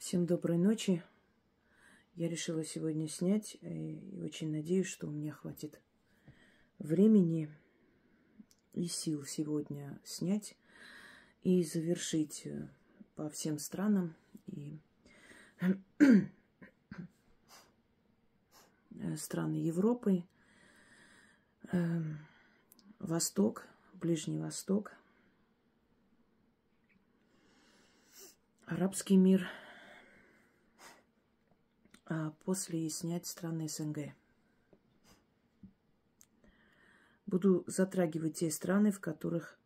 Всем доброй ночи. Я решила сегодня снять э, и очень надеюсь, что у меня хватит времени и сил сегодня снять и завершить э, по всем странам и э, страны Европы, эм, Восток, Ближний Восток, арабский мир – а, после снять страны СНГ. Буду затрагивать те страны, в которых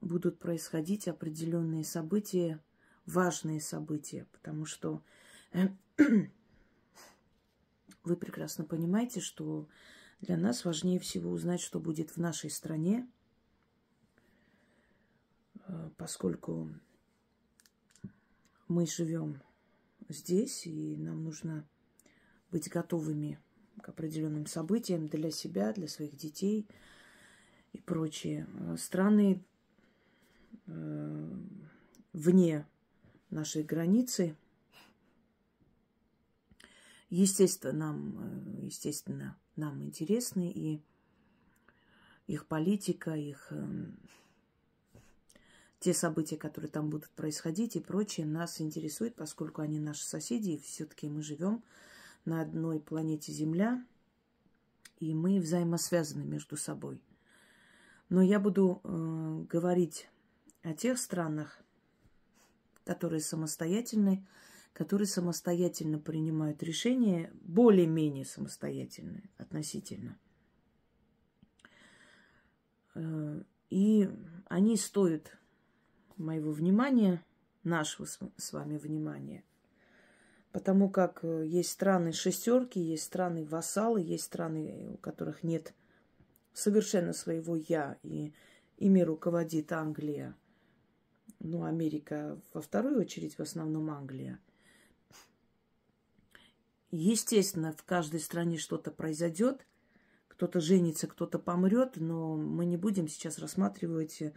будут происходить определенные события, важные события, потому что вы прекрасно понимаете, что для нас важнее всего узнать, что будет в нашей стране, э, поскольку мы живем здесь, и нам нужно быть готовыми к определенным событиям для себя, для своих детей и прочее. Э, страны э, вне нашей границы, естественно, нам, э, естественно, нам интересны и их политика, их эм, те события, которые там будут происходить и прочее, нас интересует, поскольку они наши соседи, и все-таки мы живем на одной планете Земля, и мы взаимосвязаны между собой. Но я буду э, говорить о тех странах, которые самостоятельны, которые самостоятельно принимают решения, более-менее самостоятельные относительно. Э, и они стоят моего внимания, нашего с вами внимания. Потому как э, есть страны шестерки, есть страны вассалы, есть страны, у которых нет совершенно своего я, и ими руководит Англия. Ну, Америка во вторую очередь, в основном Англия. Естественно, в каждой стране что-то произойдет, кто-то женится, кто-то помрет, но мы не будем сейчас рассматривать э,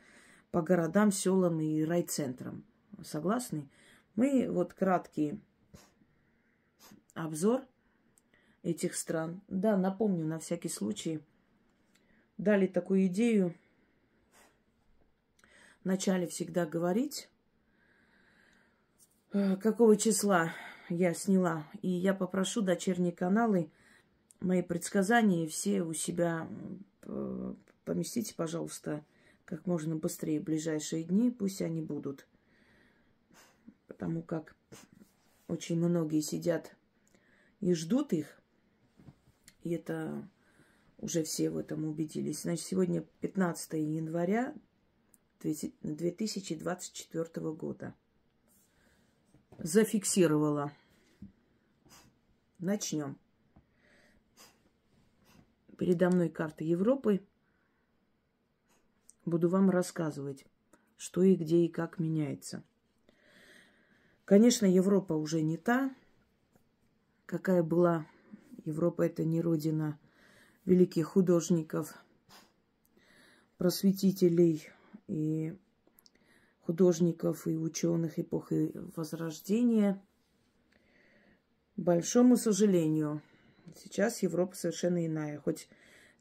по городам, селам и райцентрам. Согласны? Мы вот краткий обзор этих стран. Да, напомню, на всякий случай, дали такую идею вначале всегда говорить, э, какого числа я сняла. И я попрошу дочерние каналы мои предсказания все у себя поместите, пожалуйста, как можно быстрее в ближайшие дни, пусть они будут. Потому как очень многие сидят и ждут их, и это уже все в этом убедились. Значит, сегодня 15 января 2024 года. Зафиксировала. Начнем. Передо мной карта Европы. Буду вам рассказывать, что и где и как меняется. Конечно, Европа уже не та, какая была. Европа – это не родина великих художников, просветителей и художников и ученых эпохи Возрождения. большому сожалению, сейчас Европа совершенно иная. Хоть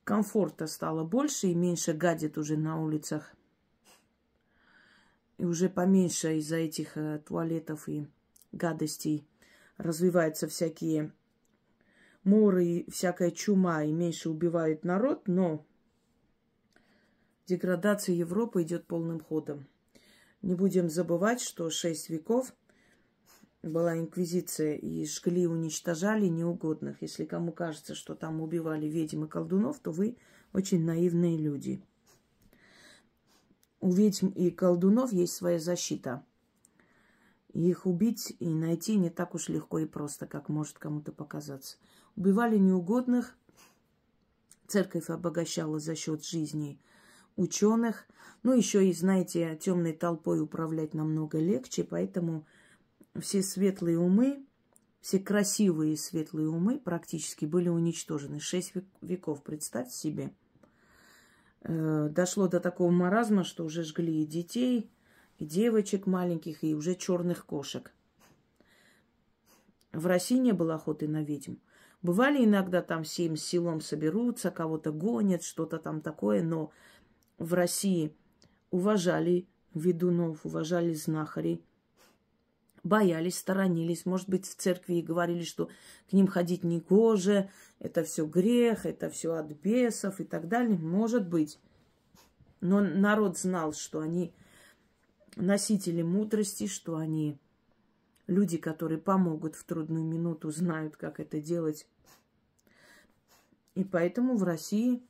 комфорта стало больше и меньше гадит уже на улицах. И уже поменьше из-за этих э, туалетов и гадостей развиваются всякие моры и всякая чума, и меньше убивает народ, но деградация Европы идет полным ходом. Не будем забывать, что шесть веков была инквизиция, и жгли, уничтожали неугодных. Если кому кажется, что там убивали ведьм и колдунов, то вы очень наивные люди. У ведьм и колдунов есть своя защита. Их убить и найти не так уж легко и просто, как может кому-то показаться. Убивали неугодных, церковь обогащала за счет жизни ученых. Ну, еще и, знаете, темной толпой управлять намного легче, поэтому все светлые умы, все красивые светлые умы практически были уничтожены. Шесть веков, представьте себе. Э, дошло до такого маразма, что уже жгли и детей, и девочек маленьких, и уже черных кошек. В России не было охоты на ведьм. Бывали иногда там всем селом соберутся, кого-то гонят, что-то там такое, но в России уважали ведунов, уважали знахарей, боялись, сторонились. Может быть, в церкви и говорили, что к ним ходить не коже, это все грех, это все от бесов и так далее. Может быть. Но народ знал, что они носители мудрости, что они люди, которые помогут в трудную минуту, знают, как это делать. И поэтому в России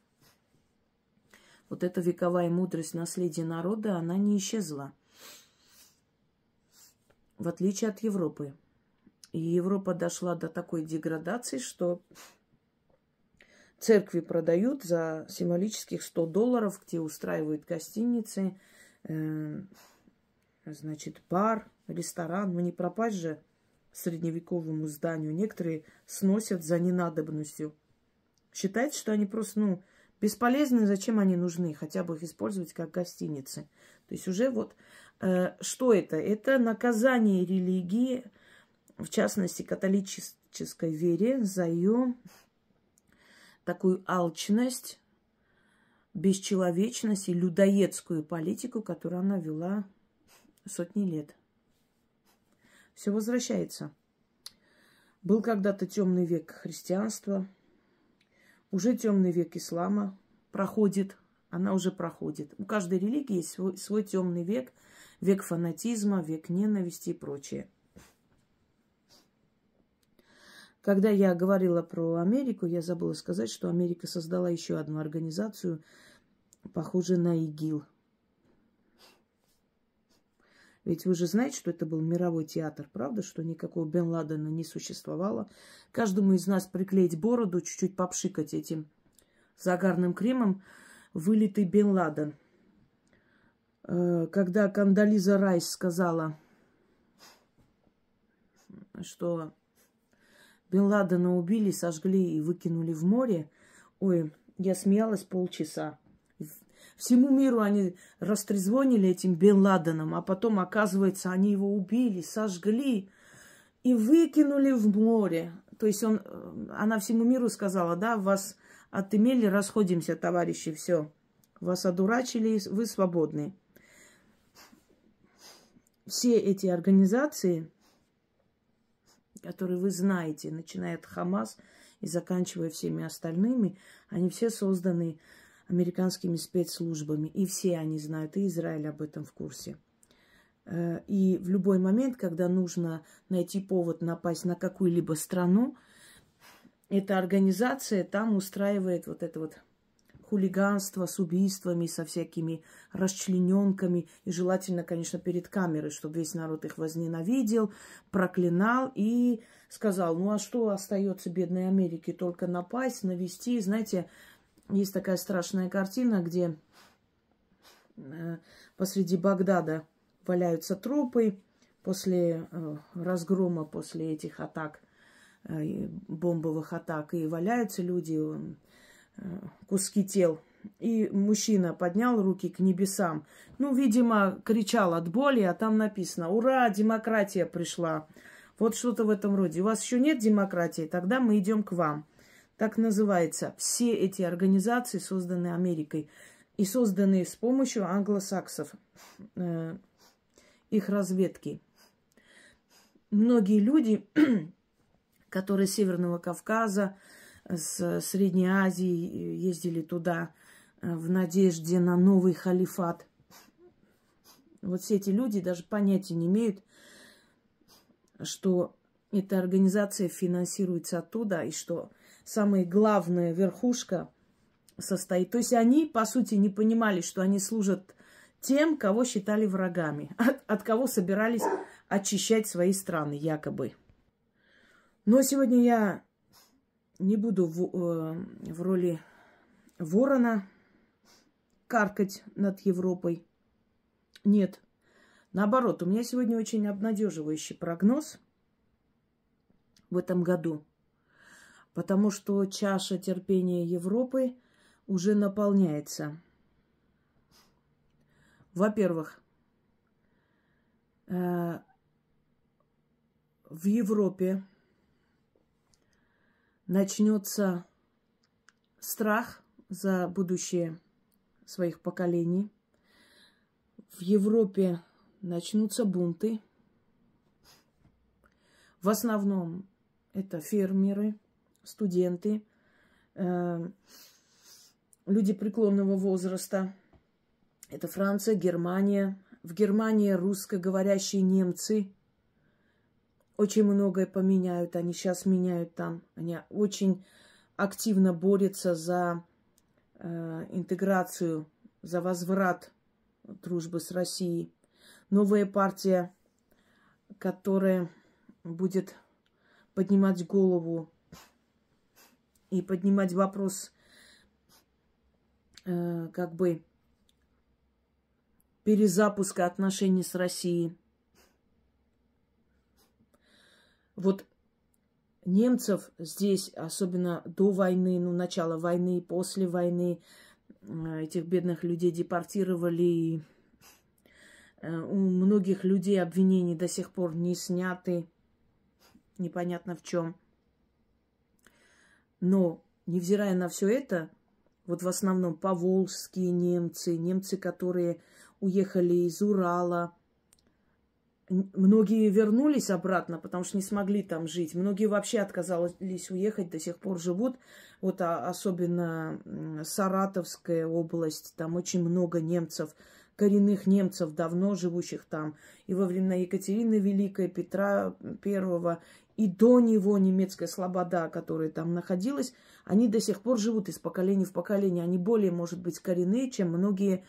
вот эта вековая мудрость наследия народа, она не исчезла в отличие от Европы. И Европа дошла до такой деградации, что церкви продают за символических 100 долларов, где устраивают гостиницы, э, значит, бар, ресторан. Ну не пропасть же средневековому зданию. Некоторые сносят за ненадобностью. Считается, что они просто, ну, бесполезны, зачем они нужны, хотя бы их использовать как гостиницы. То есть уже вот Э, что это? Это наказание религии, в частности католической вере, за ее такую алчность, бесчеловечность и людоедскую политику, которую она вела сотни лет. Все возвращается. Был когда-то темный век христианства, уже темный век ислама проходит, она уже проходит. У каждой религии есть свой, свой темный век – век фанатизма, век ненависти и прочее. Когда я говорила про Америку, я забыла сказать, что Америка создала еще одну организацию, похожую на ИГИЛ. Ведь вы же знаете, что это был мировой театр, правда, что никакого Бен Ладена не существовало. Каждому из нас приклеить бороду, чуть-чуть попшикать этим загарным кремом, вылитый Бен Ладен – Э, когда Кандализа Райс сказала, что Бен Ладена убили, сожгли и выкинули в море. Ой, я смеялась полчаса. Всему миру они растрезвонили этим Бен Ладеном, а потом, оказывается, они его убили, сожгли и выкинули в море. То есть он, э, она всему миру сказала, да, вас отымели, расходимся, товарищи, все. Вас одурачили, вы свободны все эти организации, которые вы знаете, начиная от Хамас и заканчивая всеми остальными, они все созданы американскими спецслужбами. И все они знают, и Израиль об этом в курсе. Э, и в любой момент, когда нужно найти повод напасть на какую-либо страну, эта организация там устраивает вот это вот хулиганства с убийствами, со всякими расчлененками. И желательно, конечно, перед камерой, чтобы весь народ их возненавидел, проклинал и сказал, ну а что остается бедной Америке? Только напасть, навести. Знаете, есть такая страшная картина, где э, посреди Багдада валяются трупы после э, разгрома, после этих атак, э, бомбовых атак, и валяются люди, Э, куски тел. И мужчина поднял руки к небесам. Ну, видимо, кричал от боли, а там написано «Ура! Демократия пришла!» Вот что-то в этом роде. У вас еще нет демократии? Тогда мы идем к вам. Так называется. Все эти организации созданы Америкой и созданы с помощью англосаксов, э, их разведки. Многие люди, которые Северного Кавказа, с Средней Азии, э, ездили туда э, в надежде на новый халифат. Вот все эти люди даже понятия не имеют, что эта организация финансируется оттуда, и что самая главная верхушка состоит. То есть они, по сути, не понимали, что они служат тем, кого считали врагами, от, от кого собирались очищать свои страны, якобы. Но сегодня я не буду в, э, в роли ворона каркать над Европой. Нет. Наоборот, у меня сегодня очень обнадеживающий прогноз в этом году. Потому что чаша терпения Европы уже наполняется. Во-первых, э, в Европе начнется страх за будущее своих поколений. В Европе начнутся бунты. В основном это фермеры, студенты, э, люди преклонного возраста. Это Франция, Германия. В Германии русскоговорящие немцы – очень многое поменяют, они сейчас меняют там. Они очень активно борются за э, интеграцию, за возврат дружбы с Россией. Новая партия, которая будет поднимать голову и поднимать вопрос э, как бы перезапуска отношений с Россией. Вот немцев здесь, особенно до войны, ну, начало войны, после войны, этих бедных людей депортировали. Э, у многих людей обвинений до сих пор не сняты. Непонятно в чем. Но, невзирая на все это, вот в основном поволжские немцы, немцы, которые уехали из Урала, Многие вернулись обратно, потому что не смогли там жить. Многие вообще отказались уехать, до сих пор живут. Вот а, особенно Саратовская область, там очень много немцев, коренных немцев, давно живущих там. И во времена Екатерины Великой, Петра Первого, и до него немецкая слобода, которая там находилась, они до сих пор живут из поколения в поколение. Они более, может быть, коренные, чем многие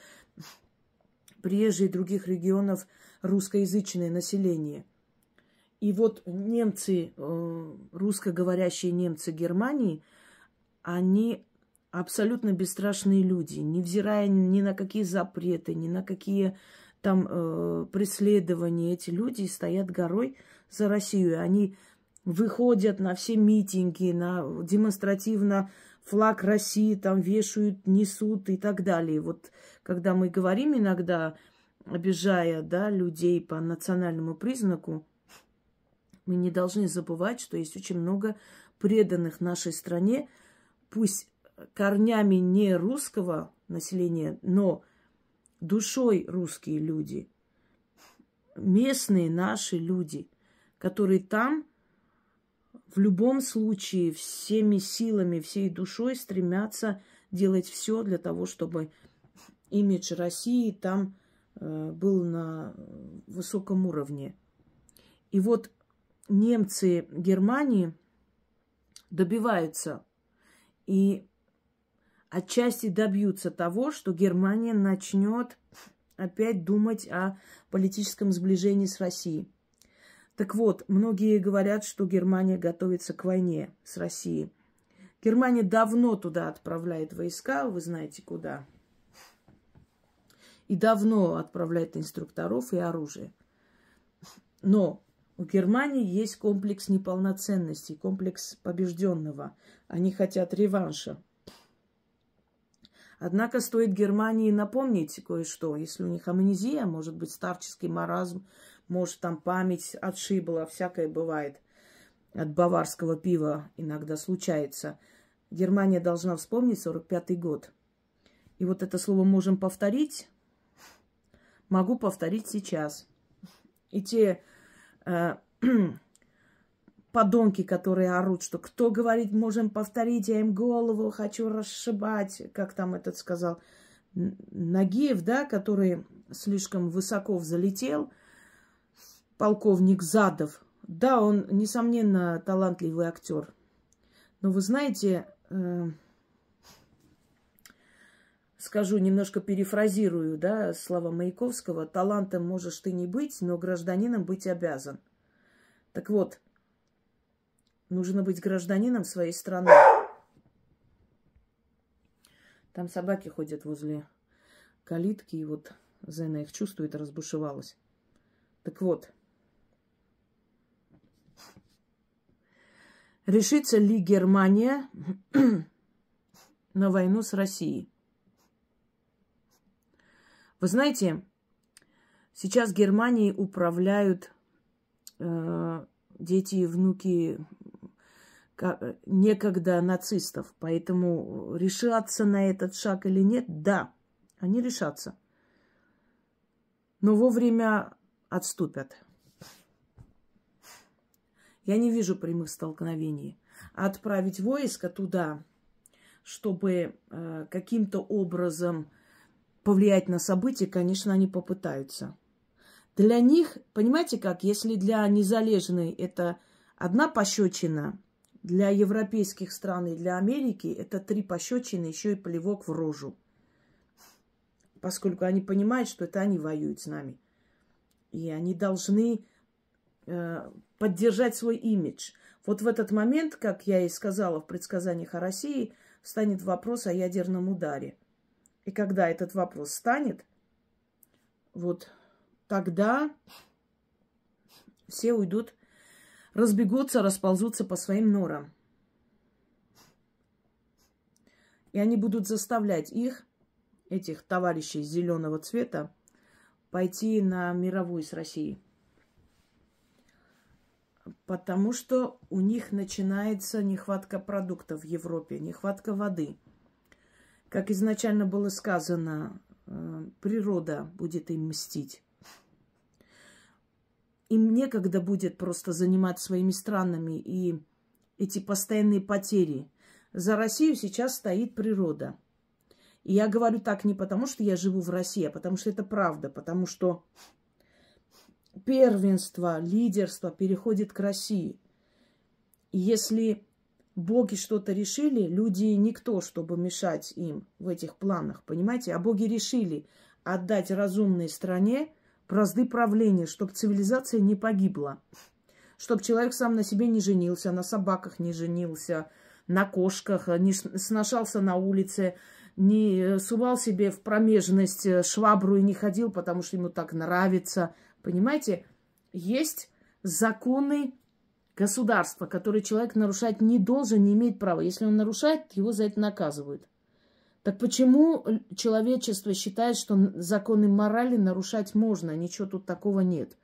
приезжие других регионов русскоязычное население. И вот немцы, э, русскоговорящие немцы Германии, они абсолютно бесстрашные люди, невзирая ни на какие запреты, ни на какие там э, преследования, эти люди стоят горой за Россию. Они выходят на все митинги, на демонстративно флаг России там вешают, несут и так далее. Вот когда мы говорим иногда обижая да, людей по национальному признаку, мы не должны забывать, что есть очень много преданных нашей стране, пусть корнями не русского населения, но душой русские люди, местные наши люди, которые там в любом случае всеми силами, всей душой стремятся делать все для того, чтобы имидж России там Э, был на э, высоком уровне. И вот немцы Германии добиваются и отчасти добьются того, что Германия начнет опять думать о политическом сближении с Россией. Так вот, многие говорят, что Германия готовится к войне с Россией. Германия давно туда отправляет войска, вы знаете куда и давно отправляет инструкторов и оружие. Но у Германии есть комплекс неполноценности, комплекс побежденного. Они хотят реванша. Однако стоит Германии напомнить кое-что. Если у них амнезия, может быть, старческий маразм, может, там память отшибла, всякое бывает. От баварского пива иногда случается. Германия должна вспомнить 45 год. И вот это слово можем повторить, могу повторить сейчас. И те э, подонки, которые орут, что кто говорит, можем повторить, я им голову хочу расшибать, как там этот сказал. Нагиев, да, который слишком высоко взлетел, полковник Задов. Да, он, несомненно, талантливый актер. Но вы знаете, э, скажу, немножко перефразирую, да, слова Маяковского, талантом можешь ты не быть, но гражданином быть обязан. Так вот, нужно быть гражданином своей страны. Там собаки ходят возле калитки, и вот Зена их чувствует, разбушевалась. Так вот, решится ли Германия на войну с Россией? Вы знаете, сейчас Германией управляют э, дети и внуки как, некогда нацистов. Поэтому решаться на этот шаг или нет, да, они решатся. Но вовремя отступят. Я не вижу прямых столкновений. Отправить войско туда, чтобы э, каким-то образом повлиять на события, конечно, они попытаются. Для них, понимаете как, если для незалежной это одна пощечина, для европейских стран и для Америки это три пощечины, еще и плевок в рожу. Поскольку они понимают, что это они воюют с нами. И они должны э, поддержать свой имидж. Вот в этот момент, как я и сказала в предсказаниях о России, встанет вопрос о ядерном ударе – и когда этот вопрос станет, вот тогда все уйдут, разбегутся, расползутся по своим норам. И они будут заставлять их, этих товарищей зеленого цвета, пойти на мировую с Россией. Потому что у них начинается нехватка продуктов в Европе, нехватка воды – как изначально было сказано, э, природа будет им мстить. Им некогда будет просто заниматься своими странами и эти постоянные потери. За Россию сейчас стоит природа. И я говорю так не потому, что я живу в России, а потому что это правда, потому что первенство, лидерство переходит к России. И если боги что-то решили, люди никто, чтобы мешать им в этих планах, понимаете? А боги решили отдать разумной стране бразды правления, чтобы цивилизация не погибла, чтобы человек сам на себе не женился, на собаках не женился, на кошках, э, не сношался на улице, не э, сувал себе в промежность э, швабру и не ходил, потому что ему так нравится. Понимаете, есть законы Государство, которое человек нарушать не должен, не имеет права. Если он нарушает, его за это наказывают. Так почему человечество считает, что законы морали нарушать можно, ничего тут такого нет?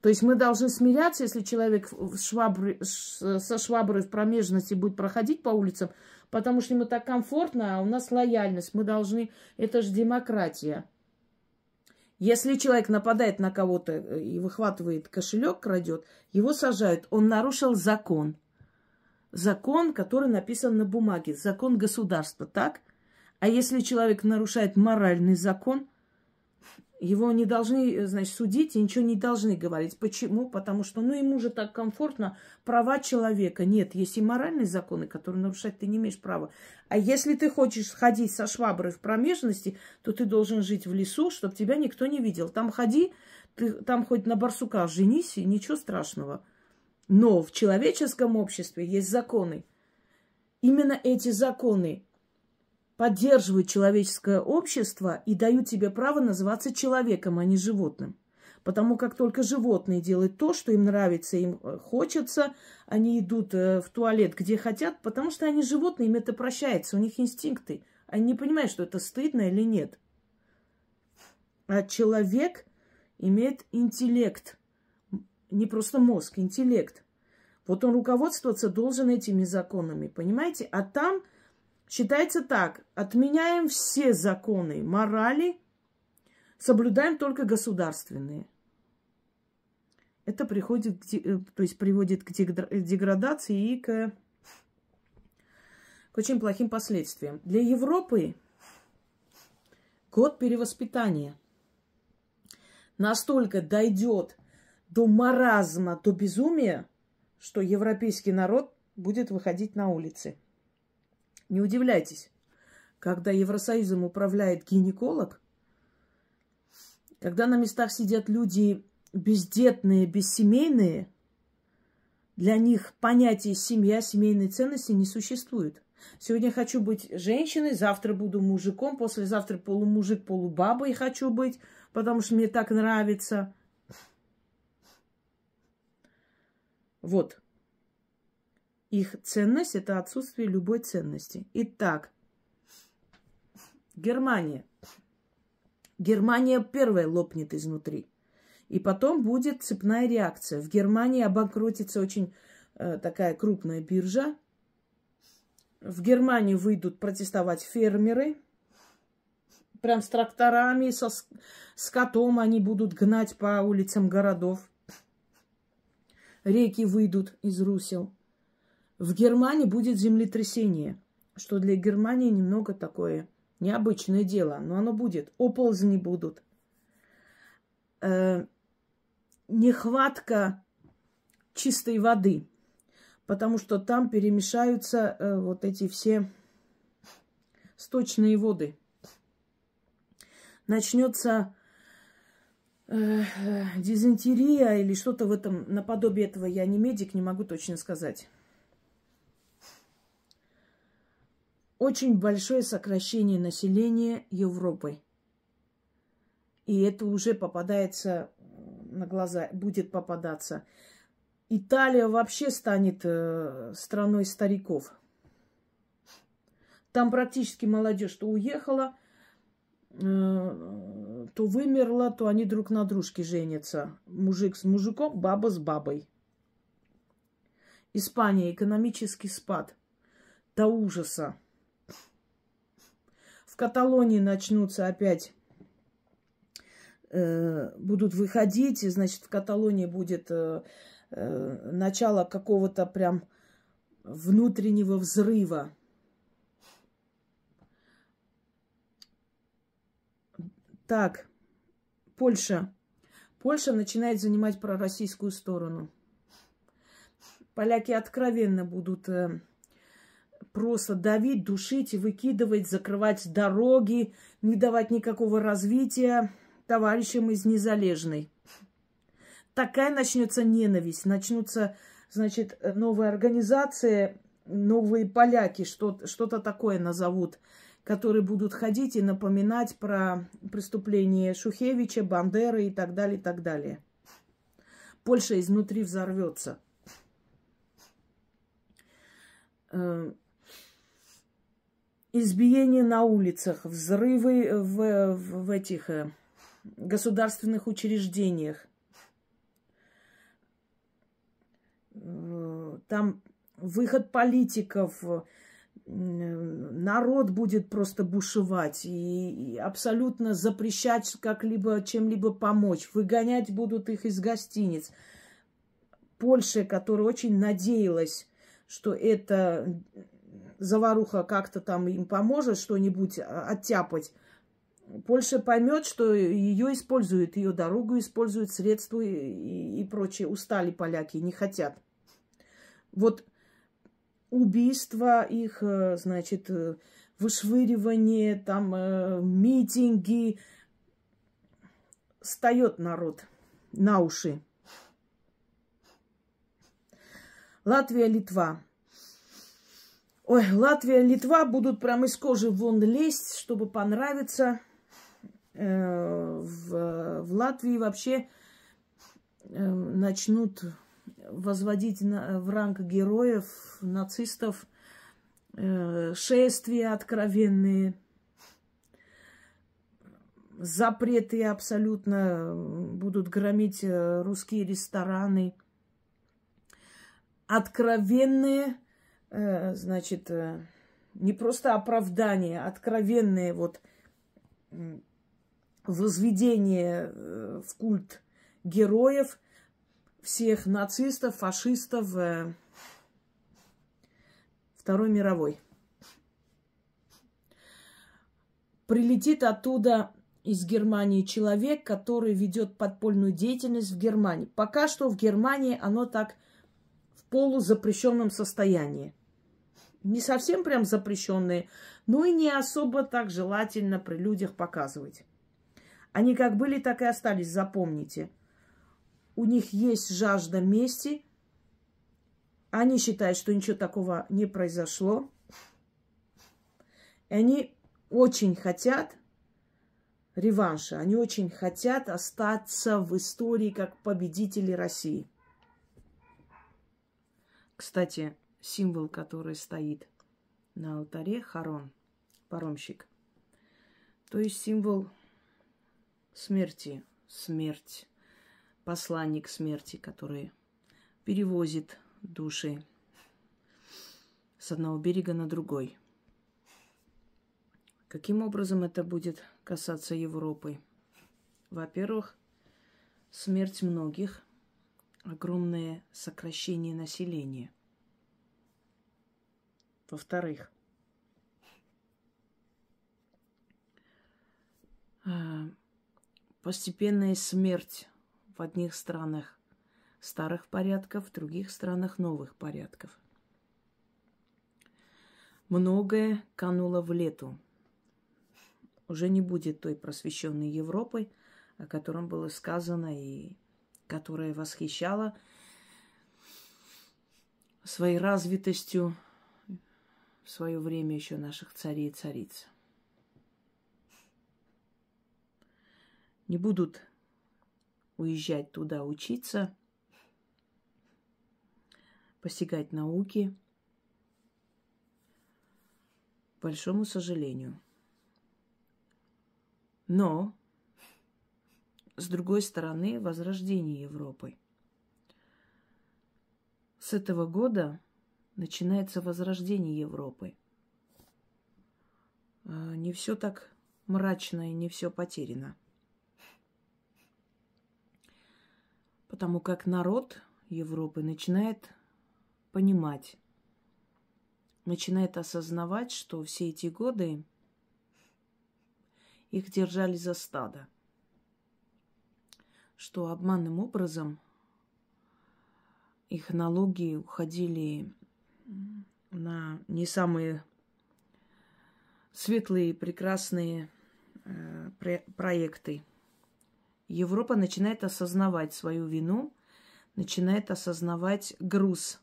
То есть мы должны смиряться, если человек швабры, со шваброй в промежности будет проходить по улицам, потому что ему так комфортно, а у нас лояльность. Мы должны... Это же демократия. Если человек нападает на кого-то э, и выхватывает кошелек, крадет, его сажают. Он нарушил закон. Закон, который написан на бумаге. Закон государства, так? А если человек нарушает моральный закон – его не должны, э, значит, судить и ничего не должны говорить. Почему? Потому что, ну, ему же так комфортно. Права человека. Нет, есть и моральные законы, которые нарушать ты не имеешь права. А если ты хочешь ходить со шваброй в промежности, то ты должен жить в лесу, чтобы тебя никто не видел. Там ходи, ты там хоть на барсука женись, ничего страшного. Но в человеческом обществе есть законы. Именно эти законы поддерживают человеческое общество и дают тебе право называться человеком, а не животным. Потому как только животные делают то, что им нравится, им э, хочется, они идут э, в туалет, где хотят, потому что они животные, им это прощается, у них инстинкты. Они не понимают, что это стыдно или нет. А человек имеет интеллект, не просто мозг, интеллект. Вот он руководствоваться должен этими законами, понимаете? А там – Считается так, отменяем все законы морали, соблюдаем только государственные. Это приходит, э, то есть приводит к э, деградации и к, к очень плохим последствиям. Для Европы год перевоспитания настолько дойдет до маразма, до безумия, что европейский народ будет выходить на улицы. Не удивляйтесь, когда Евросоюзом управляет гинеколог, когда на местах сидят люди бездетные, бессемейные, для них понятие семья, семейные ценности не существует. Сегодня хочу быть женщиной, завтра буду мужиком, послезавтра полумужик, полубабой хочу быть, потому что мне так нравится. Вот. Их ценность – это отсутствие любой ценности. Итак, Германия. Германия первая лопнет изнутри. И потом будет цепная реакция. В Германии обанкротится очень э, такая крупная биржа. В Германию выйдут протестовать фермеры. Прям с тракторами, со скотом они будут гнать по улицам городов. Реки выйдут из русел. В Германии будет землетрясение, что для Германии немного такое необычное дело, но оно будет. Оползни будут. Э, нехватка чистой воды, потому что там перемешаются э, вот эти все сточные воды. Начнется э, дизентерия или что-то в этом наподобие этого. Я не медик, не могу точно сказать. очень большое сокращение населения Европы. И это уже попадается на глаза, будет попадаться. Италия вообще станет э, страной стариков. Там практически молодежь то уехала, э, то вымерла, то они друг на дружке женятся. Мужик с мужиком, баба с бабой. Испания, экономический спад до ужаса с Каталонии начнутся опять э, будут выходить, значит, в Каталонии будет э, э, начало какого-то прям внутреннего взрыва. Так, Польша. Польша начинает занимать пророссийскую сторону. Поляки откровенно будут э, просто давить, душить и выкидывать, закрывать дороги, не давать никакого развития товарищам из Незалежной. Такая начнется ненависть, начнутся, значит, новые организации, новые поляки, что-то такое назовут, которые будут ходить и напоминать про преступления Шухевича, Бандеры и так далее, и так далее. Польша изнутри взорвется. Э, избиения на улицах, взрывы в, в, в этих э, государственных учреждениях. Э, там выход политиков, э, народ будет просто бушевать и, и абсолютно запрещать как-либо чем-либо помочь. Выгонять будут их из гостиниц. Польша, которая очень надеялась, что это заваруха как-то там им поможет что-нибудь а, оттяпать, Польша поймет, что ее используют, ее дорогу используют, средства и, и прочее. Устали поляки, не хотят. Вот убийства их, э, значит, э, вышвыривание, там э, митинги. Встает народ на уши. Латвия, Литва. Ой, Латвия, Литва будут прям из кожи вон лезть, чтобы понравиться. Э, в, в Латвии вообще э, начнут возводить на, в ранг героев, нацистов, э, шествия откровенные, запреты абсолютно, будут громить русские рестораны, откровенные Э, значит, э, не просто оправдание, а откровенное вот возведение э, в культ героев всех нацистов, фашистов Второй мировой. Прилетит оттуда из Германии человек, который ведет подпольную деятельность в Германии. Пока что в Германии оно так полузапрещенном состоянии. Не совсем прям запрещенные, но и не особо так желательно при людях показывать. Они как были, так и остались, запомните. У них есть жажда мести. Они считают, что ничего такого не произошло. И они очень хотят реванша. Они очень хотят остаться в истории как победители России. Кстати, символ, который стоит на алтаре, Харон, паромщик. То есть символ смерти, смерть, посланник смерти, который перевозит души с одного берега на другой. Каким образом это будет касаться Европы? Во-первых, смерть многих – огромное сокращение населения. Во-вторых, а, постепенная смерть в одних странах старых порядков, в других странах новых порядков. Многое кануло в лету. Уже не будет той просвещенной Европы, о котором было сказано и которая восхищала своей развитостью в свое время еще наших царей и цариц. Не будут уезжать туда учиться, постигать науки. большому сожалению. Но с другой стороны, возрождение Европы. С этого года начинается возрождение Европы. А, не все так мрачно и не все потеряно. Потому как народ Европы начинает понимать, начинает осознавать, что все эти годы их держали за стадо – что обманным образом их налоги уходили на не самые светлые, прекрасные э, проекты. Европа начинает осознавать свою вину, начинает осознавать груз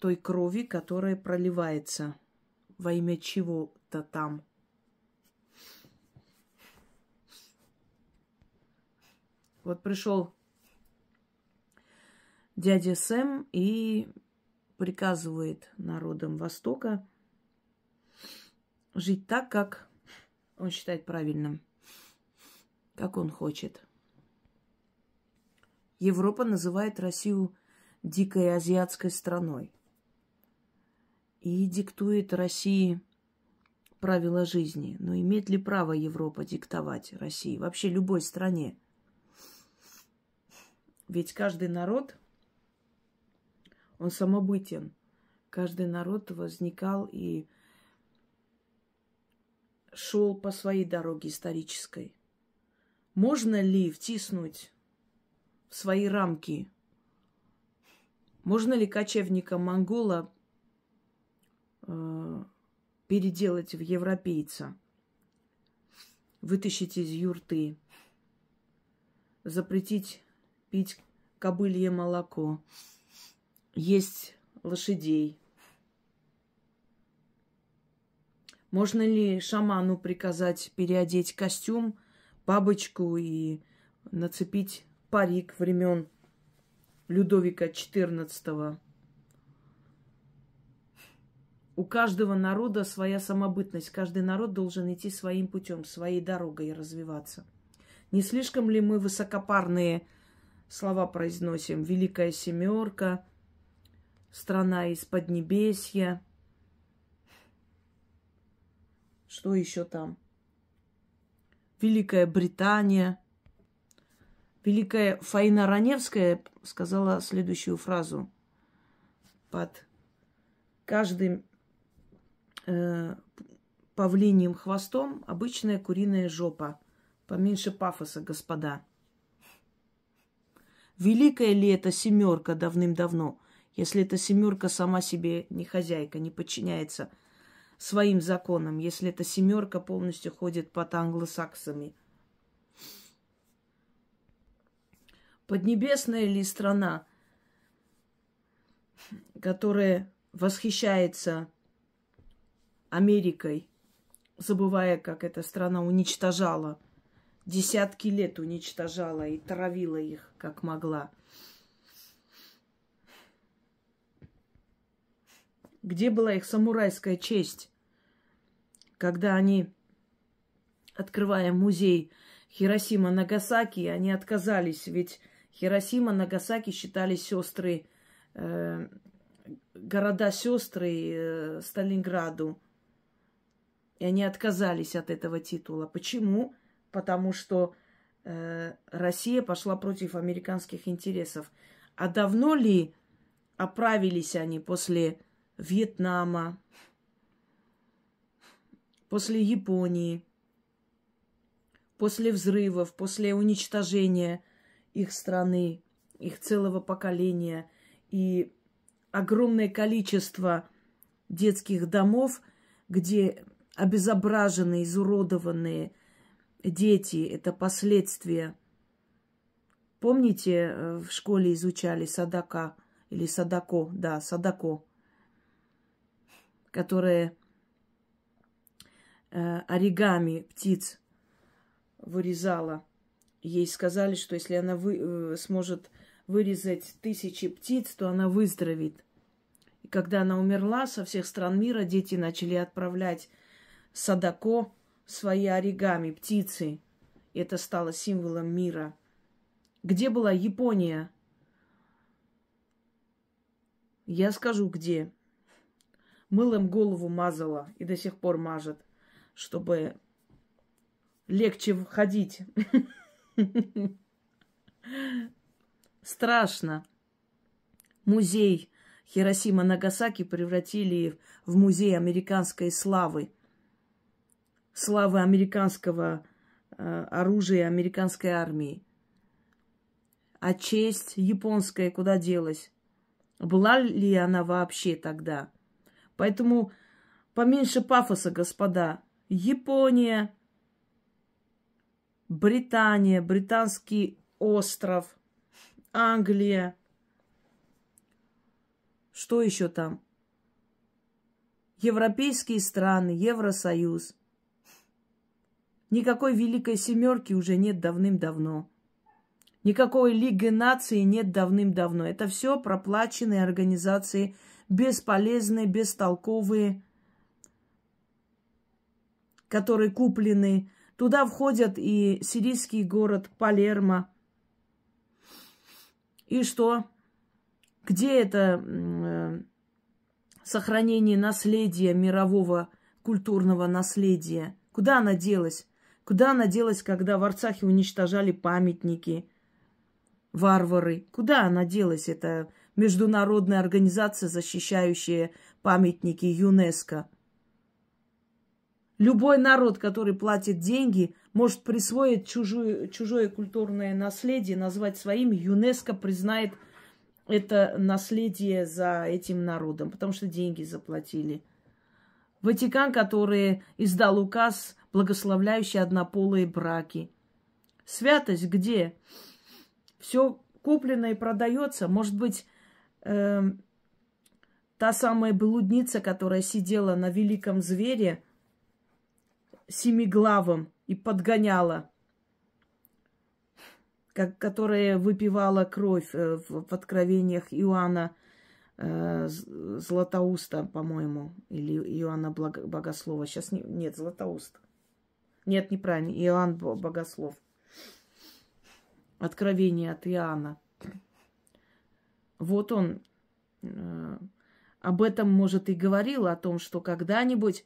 той крови, которая проливается во имя чего-то там – Вот пришел дядя Сэм и приказывает народам Востока жить так, как он считает правильным, как он хочет. Европа называет Россию дикой азиатской страной и диктует России правила жизни. Но имеет ли право Европа диктовать России, вообще любой стране – ведь каждый народ, он самобытен. Каждый народ возникал и шел по своей дороге исторической. Можно ли втиснуть в свои рамки? Можно ли кочевника монгола э, переделать в европейца? Вытащить из юрты, запретить пить кобылье молоко, есть лошадей. Можно ли шаману приказать переодеть костюм, бабочку и нацепить парик времен Людовика XIV? У каждого народа своя самобытность. Каждый народ должен идти своим путем, своей дорогой и развиваться. Не слишком ли мы высокопарные – слова произносим. Великая семерка, страна из Поднебесья. Что еще там? Великая Британия. Великая Фаина Раневская сказала следующую фразу. Под каждым э, павлиньим хвостом обычная куриная жопа. Поменьше пафоса, господа. Великая ли эта семерка давным-давно, если эта семерка сама себе не хозяйка, не подчиняется своим законам, если эта семерка полностью ходит под англосаксами? Поднебесная ли страна, которая восхищается Америкой, забывая, как эта страна уничтожала – десятки лет уничтожала и травила их, как могла. Где была их самурайская честь, когда они, открывая музей Хиросима Нагасаки, они отказались, ведь Хиросима Нагасаки считали сестры, э, города сестры э, Сталинграду. И они отказались от этого титула. Почему? потому что э, Россия пошла против американских интересов. А давно ли оправились они после Вьетнама, после Японии, после взрывов, после уничтожения их страны, их целого поколения и огромное количество детских домов, где обезображенные, изуродованные – дети – это последствия. Помните, э, в школе изучали Садака или Садако, да, Садако, которая э, оригами птиц вырезала. Ей сказали, что если она вы, э, сможет вырезать тысячи птиц, то она выздоровит И когда она умерла, со всех стран мира дети начали отправлять Садако свои оригами, птицы. Это стало символом мира. Где была Япония? Я скажу, где. Мылом голову мазала и до сих пор мажет, чтобы легче входить. Страшно. Музей Хиросима Нагасаки превратили в музей американской славы – славы американского э, оружия, американской армии. А честь японская куда делась? Была ли она вообще тогда? Поэтому поменьше пафоса, господа. Япония, Британия, британский остров, Англия. Что еще там? Европейские страны, Евросоюз. Никакой великой семерки уже нет давным-давно. Никакой Лиги нации нет давным-давно. Это все проплаченные организации, бесполезные, бестолковые, которые куплены. Туда входят и сирийский город Палермо. И что? Где это э, сохранение наследия, мирового культурного наследия? Куда она делась? Куда она делась, когда в Арцахе уничтожали памятники, варвары? Куда она делась? Это международная организация, защищающая памятники ЮНЕСКО. Любой народ, который платит деньги, может присвоить чужую, чужое культурное наследие, назвать своим. ЮНЕСКо признает это наследие за этим народом, потому что деньги заплатили. Ватикан, который издал указ благословляющий однополые браки. Святость где? Все куплено и продается. Может быть, э, та самая блудница, которая сидела на великом звере семиглавом и подгоняла, как, которая выпивала кровь э, в, в откровениях Иоанна э, Златоуста, по-моему, или Иоанна Богослова. Сейчас не, нет, Златоуста. Нет, неправильно. Иоанн Богослов. Откровение от Иоанна. Вот он э, об этом, может, и говорил, о том, что когда-нибудь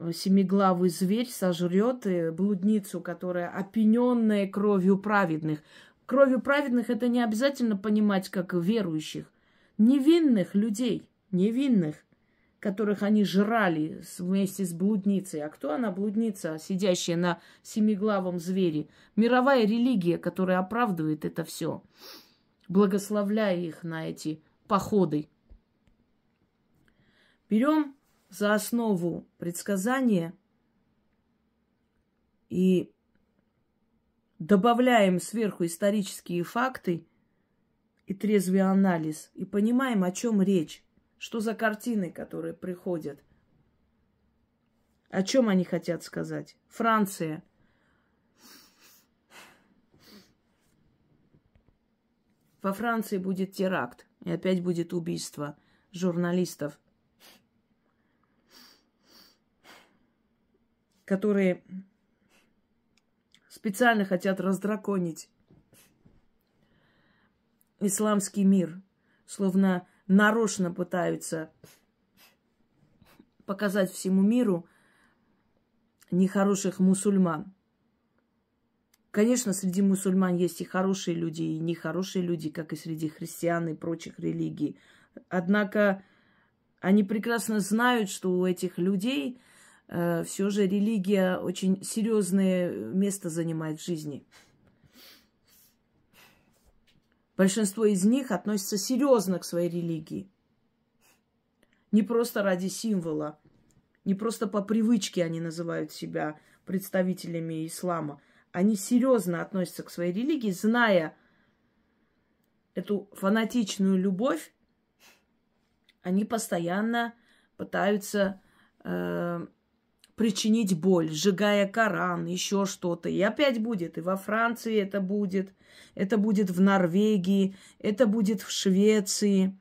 э, семиглавый зверь сожрет э, блудницу, которая опененная кровью праведных. Кровью праведных это не обязательно понимать как верующих. Невинных людей, невинных – которых они жрали вместе с блудницей. А кто она, блудница, сидящая на семиглавом звере? Мировая религия, которая оправдывает это все, благословляя их на эти походы. Берем за основу предсказания и добавляем сверху исторические факты и трезвый анализ, и понимаем, о чем речь. Что за картины, которые приходят? О чем они хотят сказать? Франция. Во Франции будет теракт. И опять будет убийство журналистов, которые специально хотят раздраконить исламский мир, словно нарочно пытаются показать всему миру нехороших мусульман. Конечно, среди мусульман есть и хорошие люди, и нехорошие люди, как и среди христиан и прочих религий. Однако они прекрасно знают, что у этих людей э, все же религия очень серьезное место занимает в жизни. Большинство из них относятся серьезно к своей религии. Не просто ради символа, не просто по привычке они называют себя представителями ислама. Они серьезно относятся к своей религии, зная эту фанатичную любовь, они постоянно пытаются э, причинить боль, сжигая Коран, еще что-то. И опять будет. И во Франции это будет. Это будет в Норвегии. Это будет в Швеции.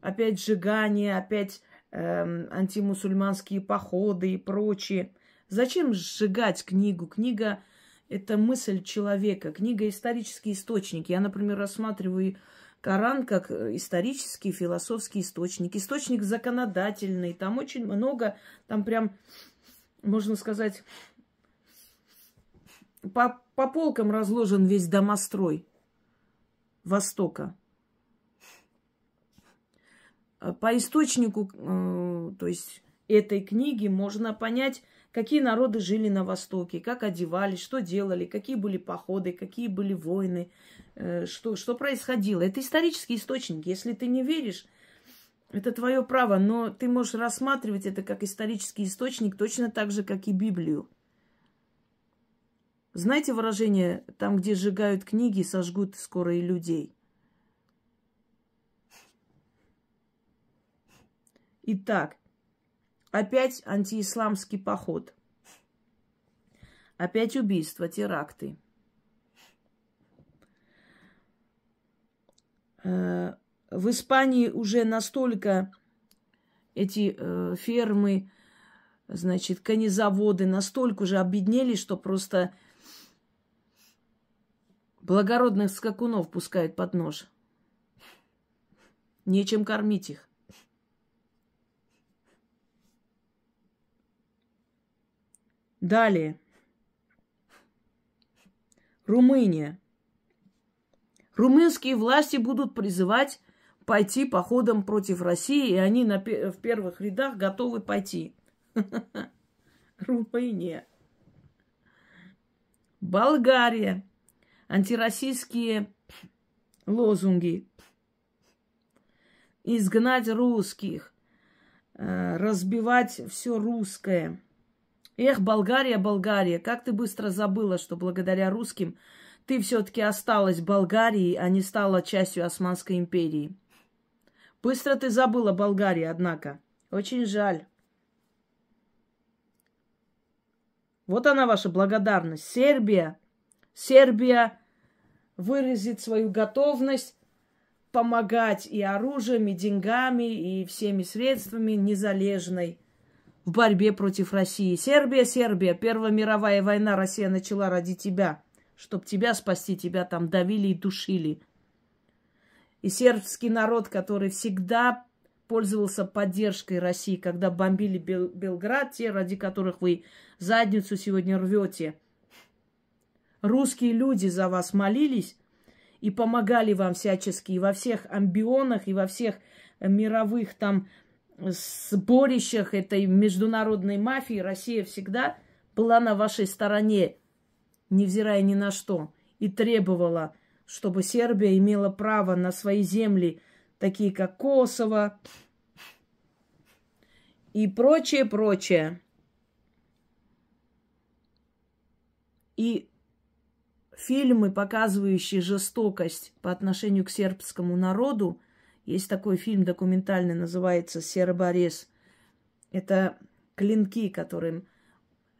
Опять сжигание, опять эм, антимусульманские походы и прочее. Зачем сжигать книгу? Книга – это мысль человека. Книга – исторический источник. Я, например, рассматриваю Коран как э, исторический философский источник, источник законодательный. Там очень много, там прям, можно сказать, по, по полкам разложен весь домострой Востока. Э, по источнику, э, то есть этой книги, можно понять, какие народы жили на Востоке, как одевались, что делали, какие были походы, какие были войны, Э, что, что происходило. Это исторические источники. Если ты не веришь, это твое право, но ты можешь рассматривать это как исторический источник точно так же, как и Библию. Знаете выражение «там, где сжигают книги, сожгут скоро и людей»? Итак, опять антиисламский поход. Опять убийства, теракты – Э, в Испании уже настолько эти э, фермы, значит, конезаводы настолько уже обеднели, что просто благородных скакунов пускают под нож. Нечем кормить их. Далее. Румыния. Румынские власти будут призывать пойти походом против России, и они на, в первых рядах готовы пойти. Румыния. Болгария. Антироссийские лозунги. Изгнать русских. Э, разбивать все русское. Эх, Болгария, Болгария, как ты быстро забыла, что благодаря русским ты все-таки осталась Болгарией, а не стала частью Османской империи. Быстро ты забыла Болгарию, однако. Очень жаль. Вот она ваша благодарность. Сербия. Сербия выразит свою готовность помогать и оружием, и деньгами, и всеми средствами незалежной в борьбе против России. Сербия, Сербия, Первая мировая война Россия начала ради тебя чтобы тебя спасти, тебя там давили и душили. И сербский народ, который всегда пользовался поддержкой России, когда бомбили Бел- Белград, те, ради которых вы задницу сегодня рвете. Русские люди за вас молились и помогали вам всячески и во всех амбионах, и во всех э, мировых там сборищах этой международной мафии. Россия всегда была на вашей стороне невзирая ни на что, и требовала, чтобы Сербия имела право на свои земли, такие как Косово и прочее, прочее. И фильмы, показывающие жестокость по отношению к сербскому народу. Есть такой фильм документальный, называется «Серборез». Это клинки, которым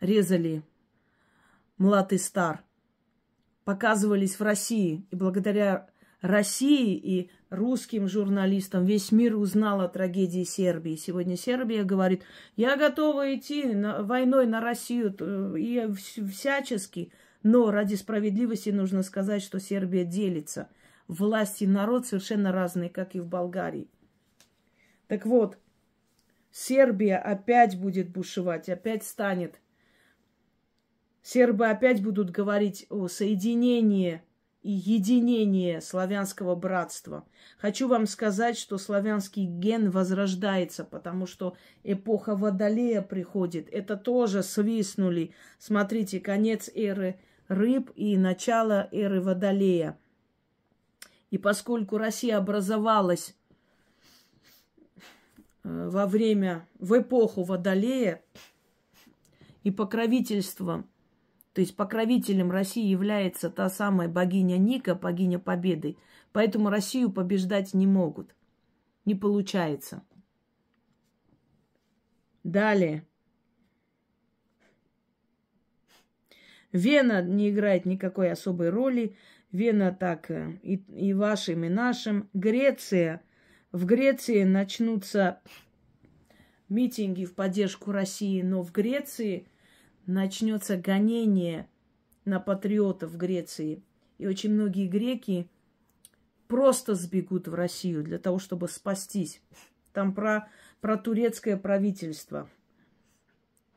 резали Млад и Стар, показывались в России. И благодаря России и русским журналистам весь мир узнал о трагедии Сербии. Сегодня Сербия говорит, я готова идти на, войной на Россию и всячески, но ради справедливости нужно сказать, что Сербия делится. Власть и народ совершенно разные, как и в Болгарии. Так вот, Сербия опять будет бушевать, опять станет Сербы опять будут говорить о соединении и единении славянского братства. Хочу вам сказать, что славянский ген возрождается, потому что эпоха Водолея приходит. Это тоже свистнули. Смотрите, конец эры рыб и начало эры Водолея. И поскольку Россия образовалась э, во время, в эпоху Водолея и покровительством то есть покровителем России является та самая богиня Ника, богиня Победы. Поэтому Россию побеждать не могут. Не получается. Далее. Вена не играет никакой особой роли. Вена так э, и, и вашим, и нашим. Греция. В Греции начнутся митинги в поддержку России, но в Греции начнется гонение на патриотов в Греции. И очень многие греки просто сбегут в Россию для того, чтобы спастись. Там про, про турецкое правительство.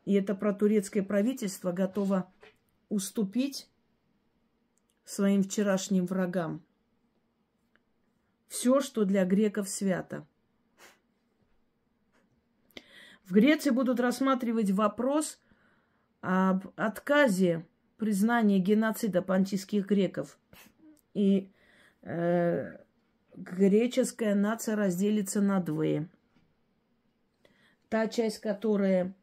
И это про турецкое правительство готово уступить своим вчерашним врагам. Все, что для греков свято. В Греции будут рассматривать вопрос – об отказе признания геноцида пантийских греков. И э, греческая нация разделится на двое. Та часть, которая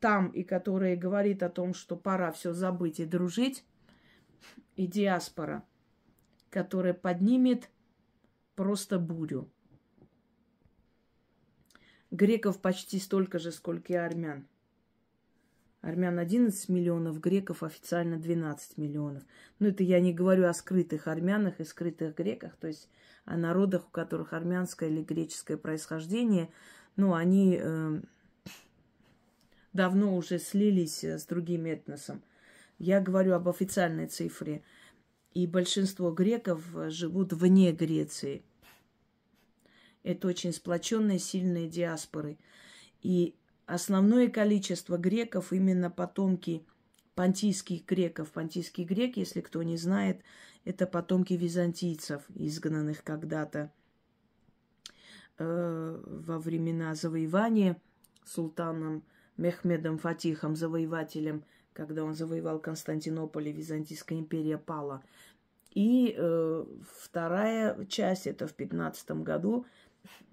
там и которая говорит о том, что пора все забыть и дружить, и диаспора, которая поднимет просто бурю. Греков почти столько же, сколько и армян. Армян 11 миллионов, греков официально 12 миллионов. Но ну, это я не говорю о скрытых армянах и скрытых греках, то есть о народах, у которых армянское или греческое происхождение, но ну, они э, давно уже слились э, с другим этносом. Я говорю об официальной цифре. И большинство греков э, живут вне Греции. Это очень сплоченные, сильные диаспоры. И Основное количество греков, именно потомки пантийских греков. Пантийский грек, если кто не знает, это потомки византийцев, изгнанных когда-то э, во времена завоевания султаном Мехмедом Фатихом, завоевателем, когда он завоевал Константинополь, и Византийская империя пала. И э, вторая часть, это в 15 году,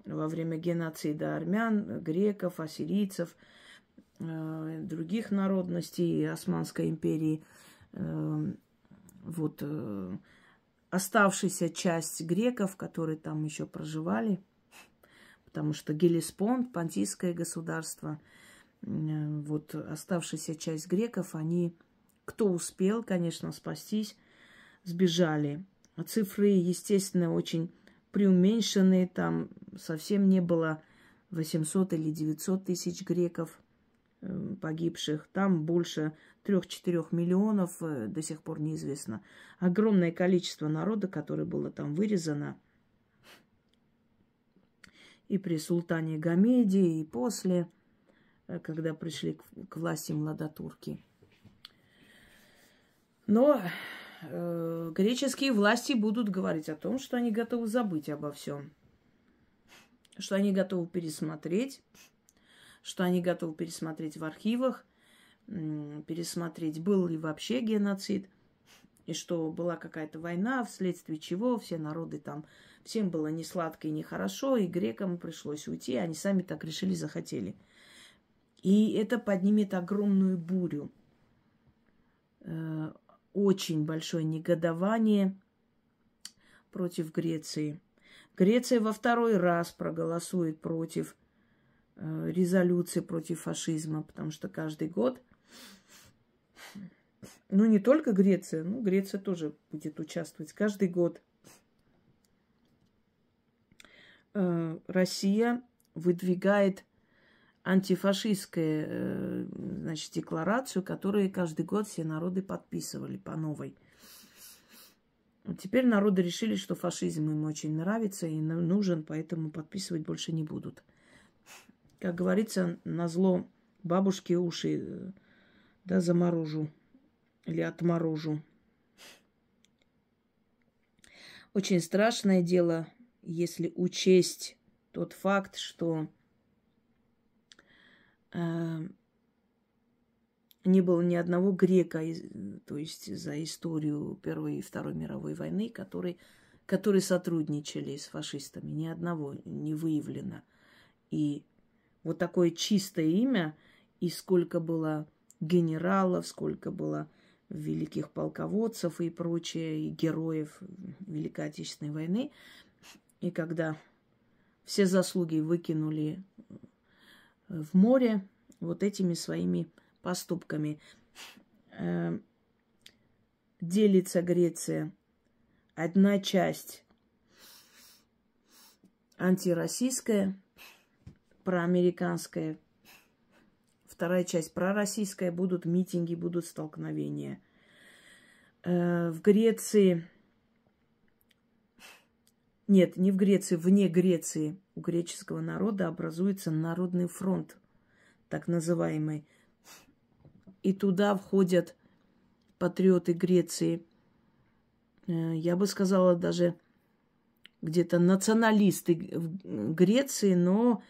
во время геноцида армян, греков, ассирийцев, э, других народностей Османской империи. Э, вот э, оставшаяся часть греков, которые там еще проживали, потому что Гелеспонд, пантийское государство, вот оставшаяся часть греков, они, кто успел, конечно, спастись, сбежали. А цифры, естественно, очень преуменьшенные, там совсем не было 800 или 900 тысяч греков эм, погибших, там больше 3-4 миллионов, э, до сих пор неизвестно. Огромное количество народа, которое было там вырезано, и при султане Гамеде, и после, э, когда пришли к власти младотурки. Но Э, греческие власти будут говорить о том, что они готовы забыть обо всем, что они готовы пересмотреть, что они готовы пересмотреть в архивах, пересмотреть, был ли вообще геноцид, и что была какая-то война, вследствие чего все народы там, всем было не сладко и нехорошо, и грекам пришлось уйти, они сами так решили, захотели. И это поднимет огромную бурю э, очень большое негодование против Греции. Греция во второй раз проголосует против э, резолюции против фашизма, потому что каждый год, ну не только Греция, ну Греция тоже будет участвовать, каждый год э, Россия выдвигает антифашистскую э, значит, декларацию, которую каждый год все народы подписывали по новой. Теперь народы решили, что фашизм им очень нравится и нужен, поэтому подписывать больше не будут. Как говорится, на зло бабушки уши э, да, заморожу или отморожу. Очень страшное дело, если учесть тот факт, что Эм, не было ни одного грека, то есть за историю Первой и Второй мировой войны, который, которые сотрудничали с фашистами. Ни одного не выявлено. И вот такое чистое имя, и сколько было генералов, сколько было великих полководцев и прочее, и героев Великой Отечественной войны. И когда все заслуги выкинули в море вот этими своими поступками. Эм, делится Греция. Одна часть антироссийская, проамериканская, вторая часть пророссийская, будут митинги, будут столкновения. Э, в Греции, нет, не в Греции, вне Греции у греческого народа образуется народный фронт, так называемый. И туда входят патриоты Греции, э, я бы сказала, даже где-то националисты в Греции, но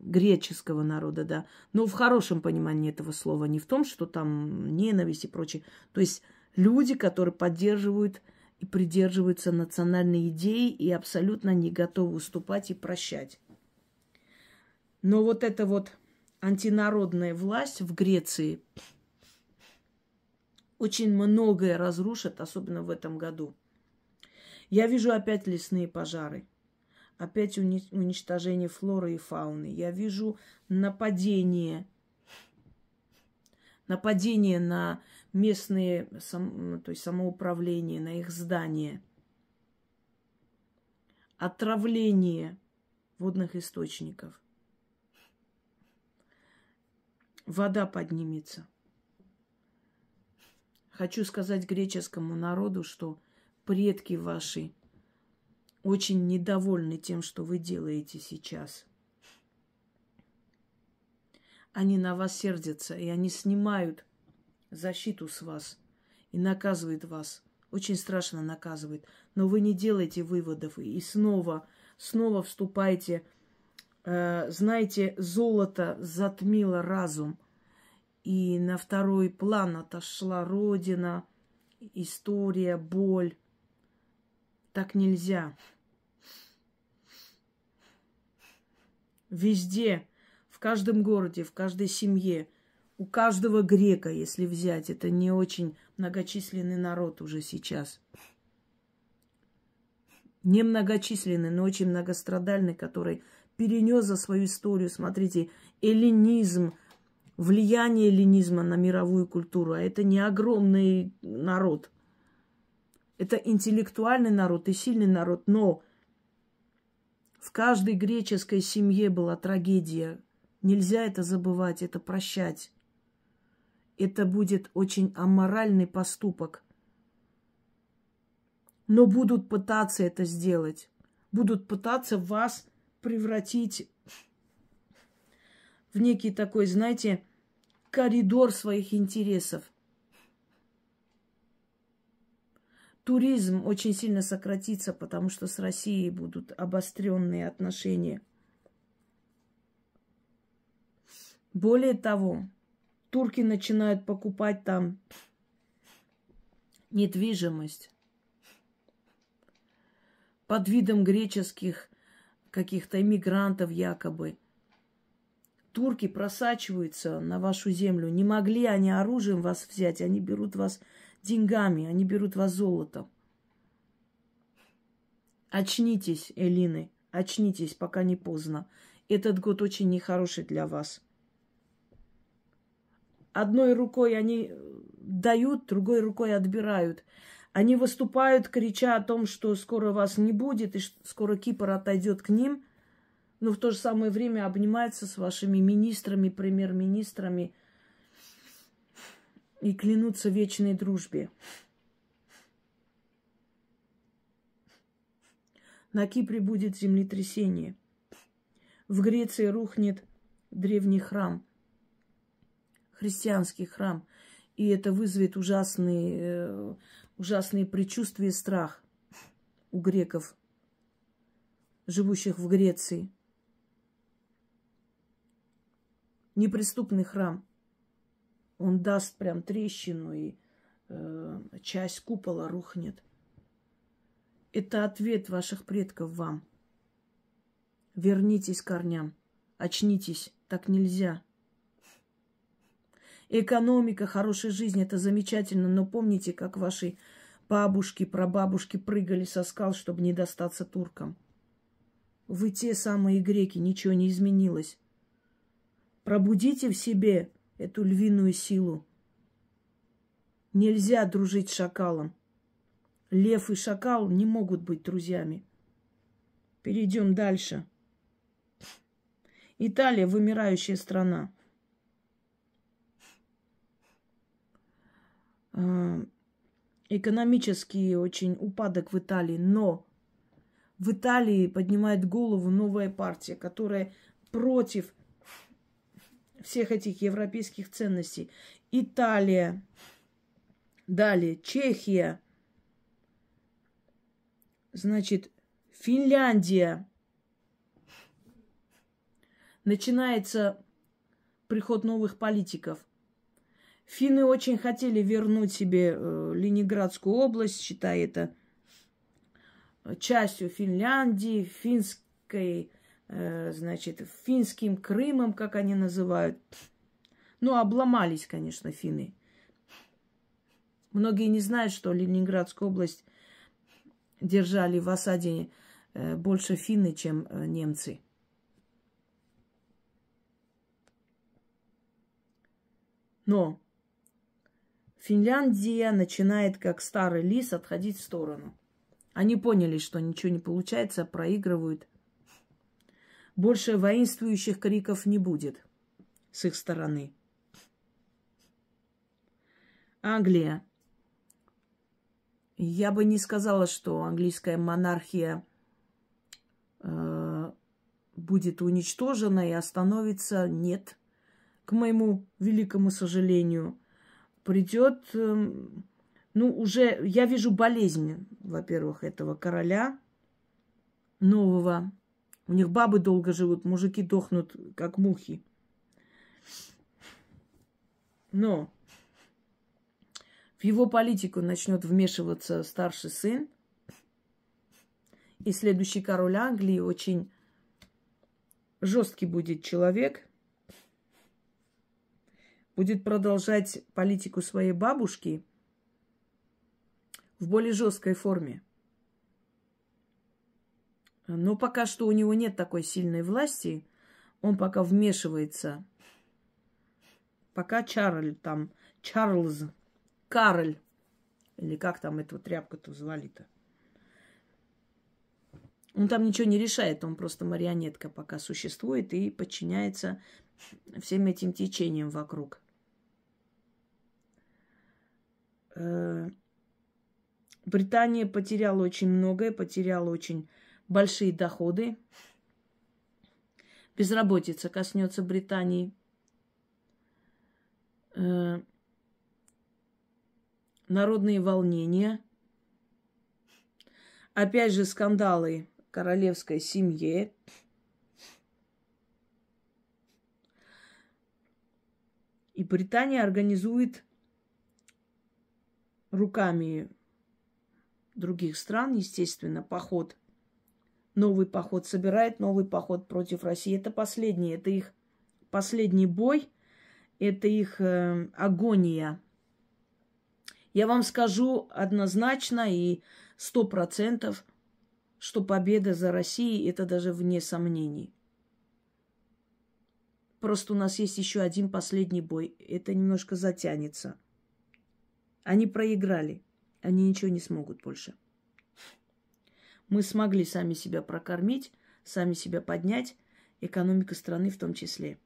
греческого народа, да. Но в хорошем понимании этого слова, не в том, что там ненависть и прочее. То есть люди, которые поддерживают э, и придерживаются национальной идеи и абсолютно не готовы уступать и прощать. Но вот эта вот антинародная власть в Греции очень многое разрушит, особенно в этом году. Я вижу опять лесные пожары, опять уничтожение флоры и фауны. Я вижу нападение, нападение на местные, сам, то есть самоуправление, на их здание. Отравление водных источников. Вода поднимется. Хочу сказать греческому народу, что предки ваши очень недовольны тем, что вы делаете сейчас. Они на вас сердятся, и они снимают защиту с вас и наказывает вас. Очень страшно наказывает. Но вы не делаете выводов и снова, снова вступаете. Э, знаете, золото затмило разум. И на второй план отошла родина, история, боль. Так нельзя. Везде, в каждом городе, в каждой семье – у каждого грека, если взять. Это не очень многочисленный народ уже сейчас. Не многочисленный, но очень многострадальный, который перенес за свою историю, смотрите, эллинизм, влияние эллинизма на мировую культуру. А это не огромный народ. Это интеллектуальный народ и сильный народ, но в каждой греческой семье была трагедия. Нельзя это забывать, это прощать это будет очень аморальный поступок. Но будут пытаться это сделать. Будут пытаться вас превратить в некий такой, знаете, коридор своих интересов. Туризм очень сильно сократится, потому что с Россией будут обостренные отношения. Более того, турки начинают покупать там недвижимость под видом греческих каких-то иммигрантов якобы. Турки просачиваются на вашу землю. Не могли они оружием вас взять, они берут вас деньгами, они берут вас золотом. Очнитесь, Элины, очнитесь, пока не поздно. Этот год очень нехороший для вас. Одной рукой они э, дают, другой рукой отбирают. Они выступают, крича о том, что скоро вас не будет, и скоро Кипр отойдет к ним, но в то же самое время обнимаются с вашими министрами, премьер-министрами и клянутся вечной дружбе. На Кипре будет землетрясение. В Греции рухнет древний храм христианский храм. И это вызовет ужасные, э, ужасные предчувствия и страх у греков, живущих в Греции. Неприступный храм. Он даст прям трещину, и э, часть купола рухнет. Это ответ ваших предков вам. Вернитесь к корням. Очнитесь. Так нельзя. Экономика хорошая жизнь, это замечательно, но помните, как ваши бабушки, прабабушки прыгали со скал, чтобы не достаться туркам. Вы те самые греки, ничего не изменилось. Пробудите в себе эту львиную силу. Нельзя дружить с шакалом. Лев и шакал не могут быть друзьями. Перейдем дальше. Италия – вымирающая страна. Эм, экономический очень упадок в Италии, но в Италии поднимает голову новая партия, которая против всех этих европейских ценностей. Италия, далее Чехия, значит, Финляндия. Начинается приход новых политиков – Финны очень хотели вернуть себе э, Ленинградскую область, считая это э, частью Финляндии, финской, э, значит, финским Крымом, как они называют. Ну, обломались, конечно, финны. Многие не знают, что Ленинградскую область держали в осаде больше финны, чем немцы. Но Финляндия начинает, как старый лис, отходить в сторону. Они поняли, что ничего не получается, проигрывают. Больше воинствующих криков не будет с их стороны. Англия. Я бы не сказала, что английская монархия э, будет уничтожена и остановится. Нет. К моему великому сожалению, придет, эм, ну, уже я вижу болезни, во-первых, этого короля нового. У них бабы долго живут, мужики дохнут, как мухи. Но в его политику начнет вмешиваться старший сын. И следующий король Англии очень жесткий будет человек – будет продолжать политику своей бабушки в более жесткой форме. Но пока что у него нет такой сильной власти, он пока вмешивается. Пока Чарль там, Чарльз, Карль, или как там эту тряпку-то звали-то. Он там ничего не решает, он просто марионетка пока существует и подчиняется всем этим течениям вокруг. Э, Британия потеряла очень многое, потеряла очень большие доходы. Безработица коснется Британии. Э, Народные волнения. Опять же, скандалы королевской семье. И Британия организует руками других стран, естественно, поход, новый поход собирает, новый поход против России. Это последний, это их последний бой, это их э, агония. Я вам скажу однозначно и сто процентов, что победа за Россией – это даже вне сомнений. Просто у нас есть еще один последний бой. Это немножко затянется – они проиграли. Они ничего не смогут больше. Мы смогли сами себя прокормить, сами себя поднять, экономика страны в том числе.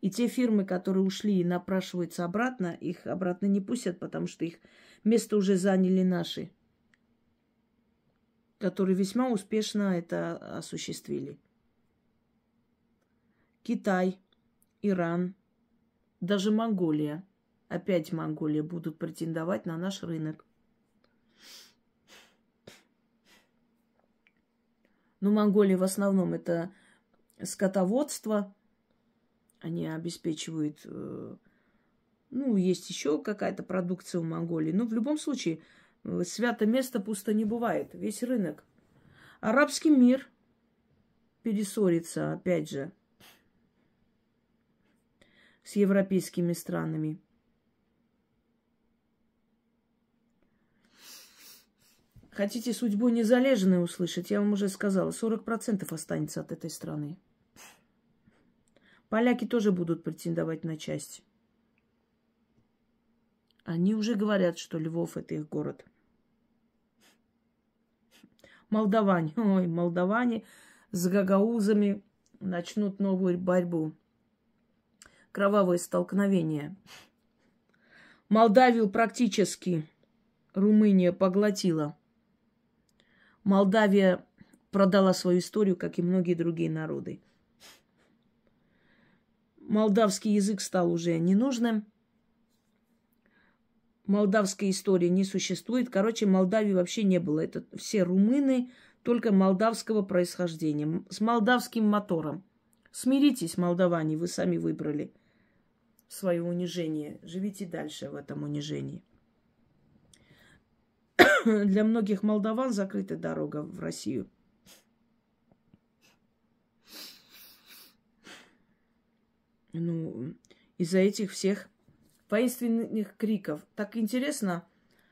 И те фирмы, которые ушли и напрашиваются обратно, их обратно не пустят, потому что их место уже заняли наши, которые весьма успешно это осуществили. Китай, Иран, даже Монголия – Опять Монголия будут претендовать на наш рынок. Но ну, Монголия в основном это скотоводство. Они обеспечивают... Э, ну, есть еще какая-то продукция у Монголии. Но ну, в любом случае, э, святое место пусто не бывает. Весь рынок. Арабский мир пересорится, опять же, с европейскими странами. Хотите судьбу незалежную услышать? Я вам уже сказала, 40% останется от этой страны. Поляки тоже будут претендовать на часть. Они уже говорят, что Львов – это их город. Молдаване, ой, молдаване с гагаузами начнут новую борьбу. Кровавое столкновение. Молдавию практически Румыния поглотила. Молдавия продала свою историю, как и многие другие народы. Молдавский язык стал уже ненужным. Молдавской истории не существует. Короче, Молдавии вообще не было. Это все румыны, только молдавского происхождения, с молдавским мотором. Смиритесь, молдаване, вы сами выбрали свое унижение. Живите дальше в этом унижении. для многих молдаван закрыта дорога в Россию. Ну, из-за этих всех воинственных криков. Так интересно,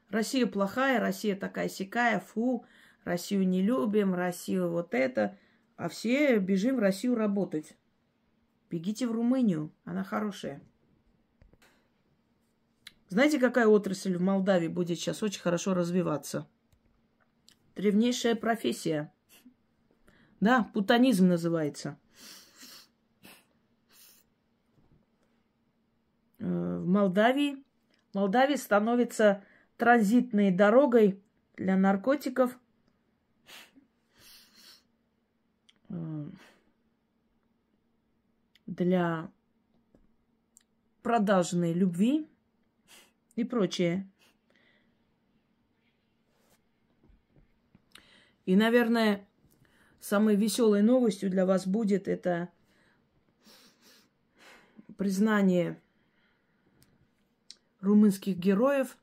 Россия плохая, Россия такая сякая, фу, Россию не любим, Россию вот это. А все бежим в Россию работать. Бегите в Румынию, она хорошая. Знаете, какая отрасль в Молдавии будет сейчас очень хорошо развиваться? Древнейшая профессия. Да, путанизм называется. Э, в Молдавии. Молдавия становится транзитной дорогой для наркотиков. Э, для продажной любви и прочее. И, наверное, самой веселой новостью для вас будет это признание румынских героев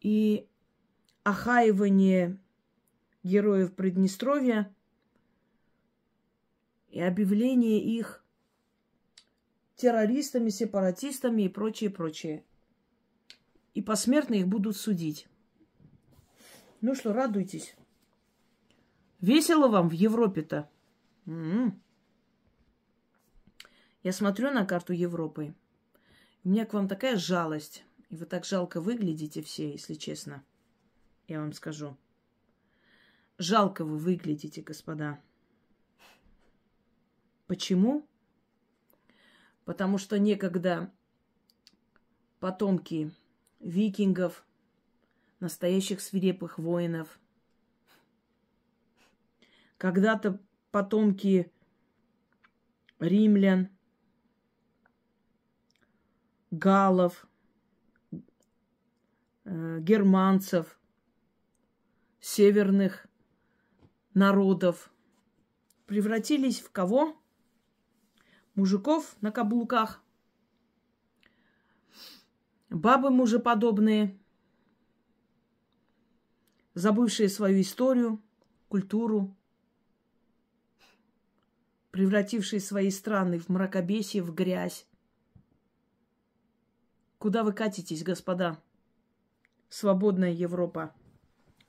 и охаивание героев Приднестровья и объявление их террористами, сепаратистами и прочее, прочее и посмертно их будут судить. Ну что, радуйтесь. Весело вам в Европе-то. М-м. Я смотрю на карту Европы. У меня к вам такая жалость. И вы так жалко выглядите все, если честно. Я вам скажу. Жалко вы выглядите, господа. Почему? Потому что некогда потомки викингов, настоящих свирепых воинов. Когда-то потомки римлян, галов, э, германцев, северных народов превратились в кого? Мужиков на каблуках – Бабы мужеподобные, забывшие свою историю, культуру, превратившие свои страны в мракобесие, в грязь. Куда вы катитесь, господа? Свободная Европа.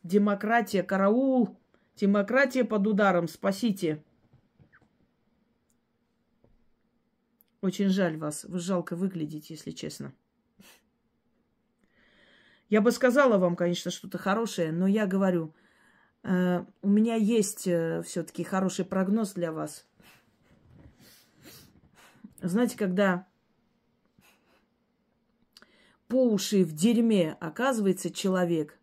Демократия, караул! Демократия под ударом, спасите! Очень жаль вас. Вы жалко выглядите, если честно. Я бы сказала вам, конечно, что-то хорошее, но я говорю, э, у меня есть э, все-таки хороший прогноз для вас. Знаете, когда по уши в дерьме оказывается человек,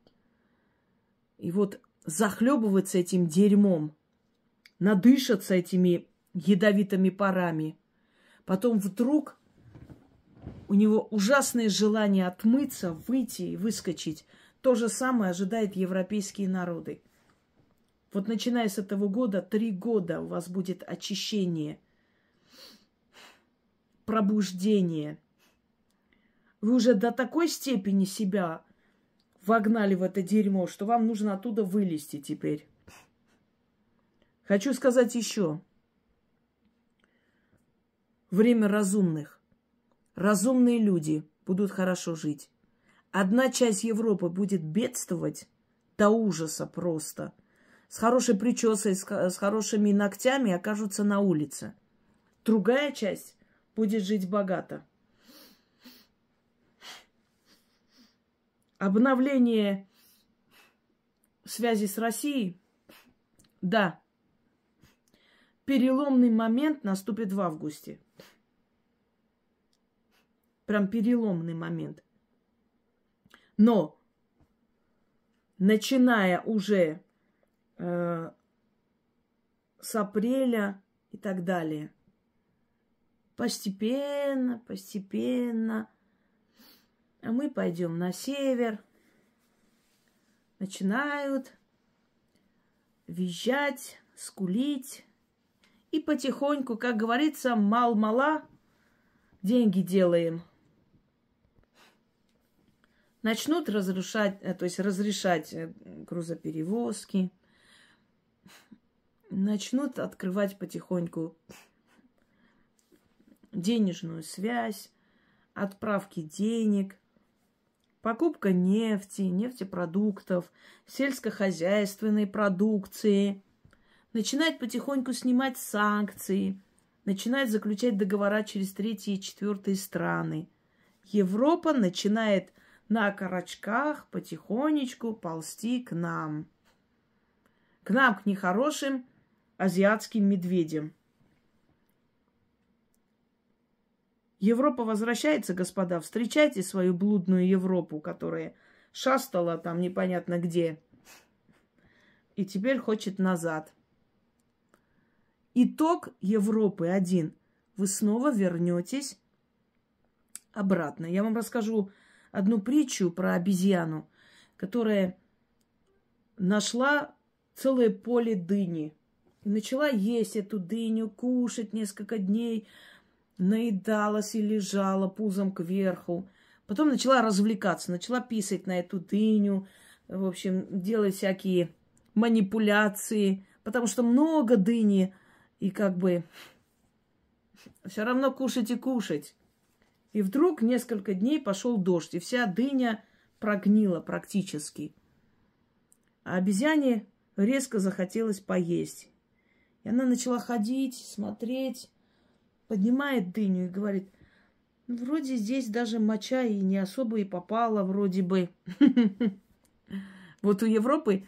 и вот захлебывается этим дерьмом, надышаться этими ядовитыми парами, потом вдруг у него ужасное желание отмыться, выйти и выскочить. То же самое ожидает европейские народы. Вот начиная с этого года, три года у вас будет очищение, пробуждение. Вы уже до такой степени себя вогнали в это дерьмо, что вам нужно оттуда вылезти теперь. Хочу сказать еще. Время разумных разумные люди будут хорошо жить. Одна часть Европы будет бедствовать до ужаса просто. С хорошей прической, с хорошими ногтями окажутся на улице. Другая часть будет жить богато. Обновление связи с Россией, да, переломный момент наступит в августе. Прям переломный момент. Но, начиная уже э, с апреля и так далее, постепенно, постепенно, а мы пойдем на север, начинают визжать, скулить. И потихоньку, как говорится, мал-мала, деньги делаем – Начнут разрушать, э, то есть разрешать э, грузоперевозки, начнут открывать потихоньку денежную связь, отправки денег, покупка нефти, нефтепродуктов, сельскохозяйственной продукции, начинает потихоньку снимать санкции, начинает заключать договора через третьи и четвертые страны. Европа начинает на корочках потихонечку ползти к нам. К нам, к нехорошим азиатским медведям. Европа возвращается, господа. Встречайте свою блудную Европу, которая шастала там непонятно где. И теперь хочет назад. Итог Европы один. Вы снова вернетесь обратно. Я вам расскажу одну притчу про обезьяну, которая нашла целое поле дыни. И начала есть эту дыню, кушать несколько дней, наедалась и лежала пузом кверху. Потом начала развлекаться, начала писать на эту дыню, в общем, делать всякие манипуляции, потому что много дыни, и как бы все равно кушать и кушать. И вдруг несколько дней пошел дождь, и вся дыня прогнила практически. А обезьяне резко захотелось поесть. И она начала ходить, смотреть, поднимает дыню и говорит, «Ну, вроде здесь даже моча и не особо и попала, вроде бы. Вот у Европы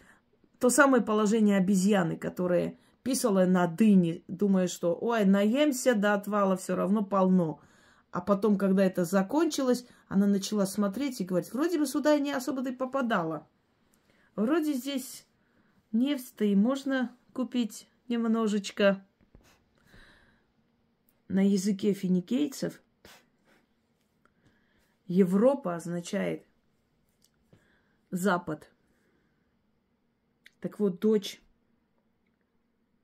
то самое положение обезьяны, которая писала на дыне, думая, что ой, наемся до отвала, все равно полно. А потом, когда это закончилось, она начала смотреть и говорить, вроде бы сюда не особо-то и попадала. Вроде здесь нефть-то и можно купить немножечко. На языке финикейцев Европа означает Запад. Так вот, дочь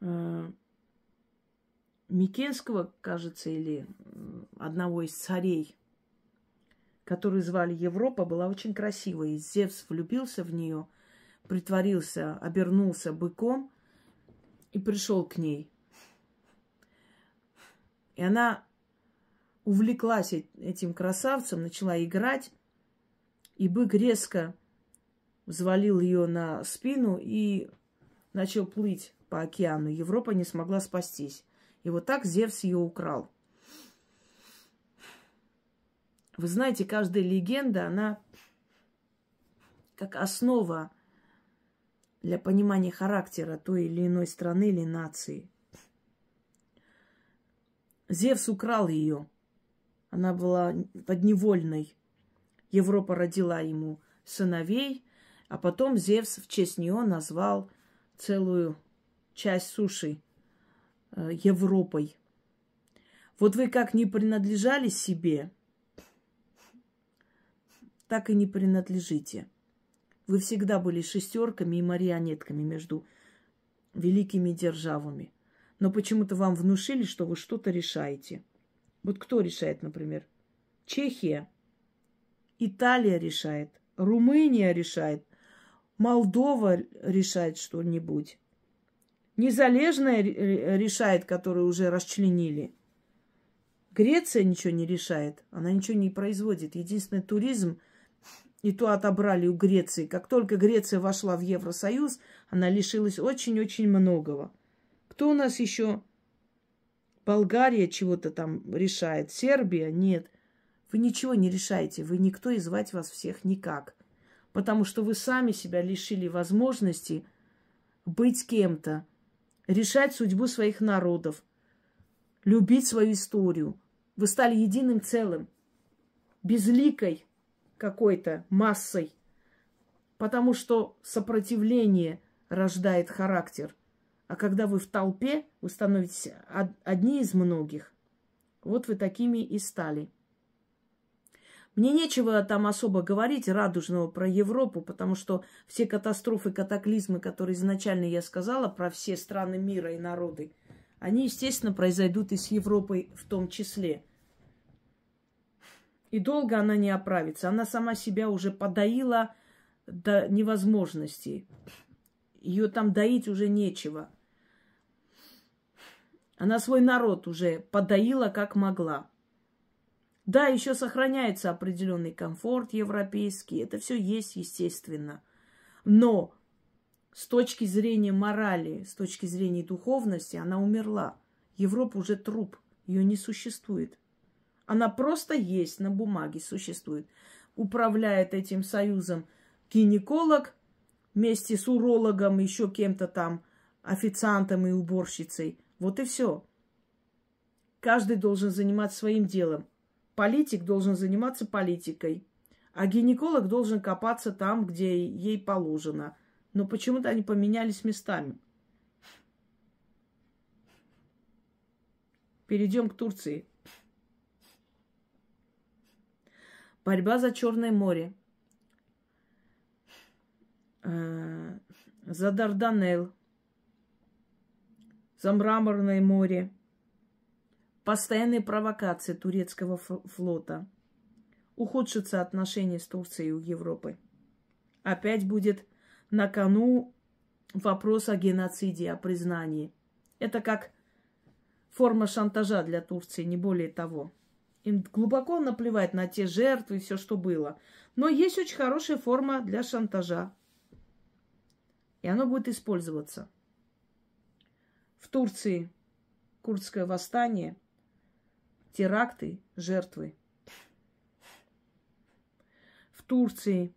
э, Микенского, кажется, или одного из царей, которую звали Европа, была очень красивой. И Зевс влюбился в нее, притворился, обернулся быком и пришел к ней. И она увлеклась этим красавцем, начала играть, и бык резко взвалил ее на спину и начал плыть по океану. Европа не смогла спастись. И вот так Зевс ее украл. Вы знаете, каждая легенда, она как основа для понимания характера той или иной страны или нации. Зевс украл ее. Она была подневольной. Европа родила ему сыновей, а потом Зевс в честь нее назвал целую часть суши Э, Европой. Вот вы как не принадлежали себе, так и не принадлежите. Вы всегда были шестерками и марионетками между великими державами. Но почему-то вам внушили, что вы что-то решаете. Вот кто решает, например? Чехия. Италия решает. Румыния решает. Молдова решает что-нибудь. Незалежная решает, которую уже расчленили. Греция ничего не решает, она ничего не производит. Единственный туризм и то отобрали у Греции. Как только Греция вошла в Евросоюз, она лишилась очень-очень многого. Кто у нас еще? Болгария чего-то там решает, Сербия? Нет. Вы ничего не решаете, вы никто и звать вас всех никак. Потому что вы сами себя лишили возможности быть кем-то, решать судьбу своих народов, любить свою историю. Вы стали единым целым, безликой какой-то массой, потому что сопротивление рождает характер. А когда вы в толпе, вы становитесь одни из многих. Вот вы такими и стали – мне нечего там особо говорить радужного про Европу, потому что все катастрофы, катаклизмы, которые изначально я сказала про все страны мира и народы, они, естественно, произойдут и с Европой в том числе. И долго она не оправится. Она сама себя уже подоила до невозможности. Ее там доить уже нечего. Она свой народ уже подоила как могла. Да, еще сохраняется определенный комфорт европейский, это все есть, естественно. Но с точки зрения морали, с точки зрения духовности, она умерла. Европа уже труп, ее не существует. Она просто есть, на бумаге существует. Управляет этим союзом гинеколог вместе с урологом, еще кем-то там, официантом и уборщицей. Вот и все. Каждый должен заниматься своим делом. Политик должен заниматься политикой, а гинеколог должен копаться там, где ей положено. Но почему-то они поменялись местами. Перейдем к Турции. Борьба за Черное море. Э, за Дарданелл. За Мраморное море постоянные провокации турецкого флота, ухудшатся отношения с Турцией у Европы. Опять будет на кону вопрос о геноциде, о признании. Это как форма шантажа для Турции, не более того. Им глубоко наплевать на те жертвы и все, что было. Но есть очень хорошая форма для шантажа. И оно будет использоваться. В Турции курдское восстание – теракты жертвы. В Турции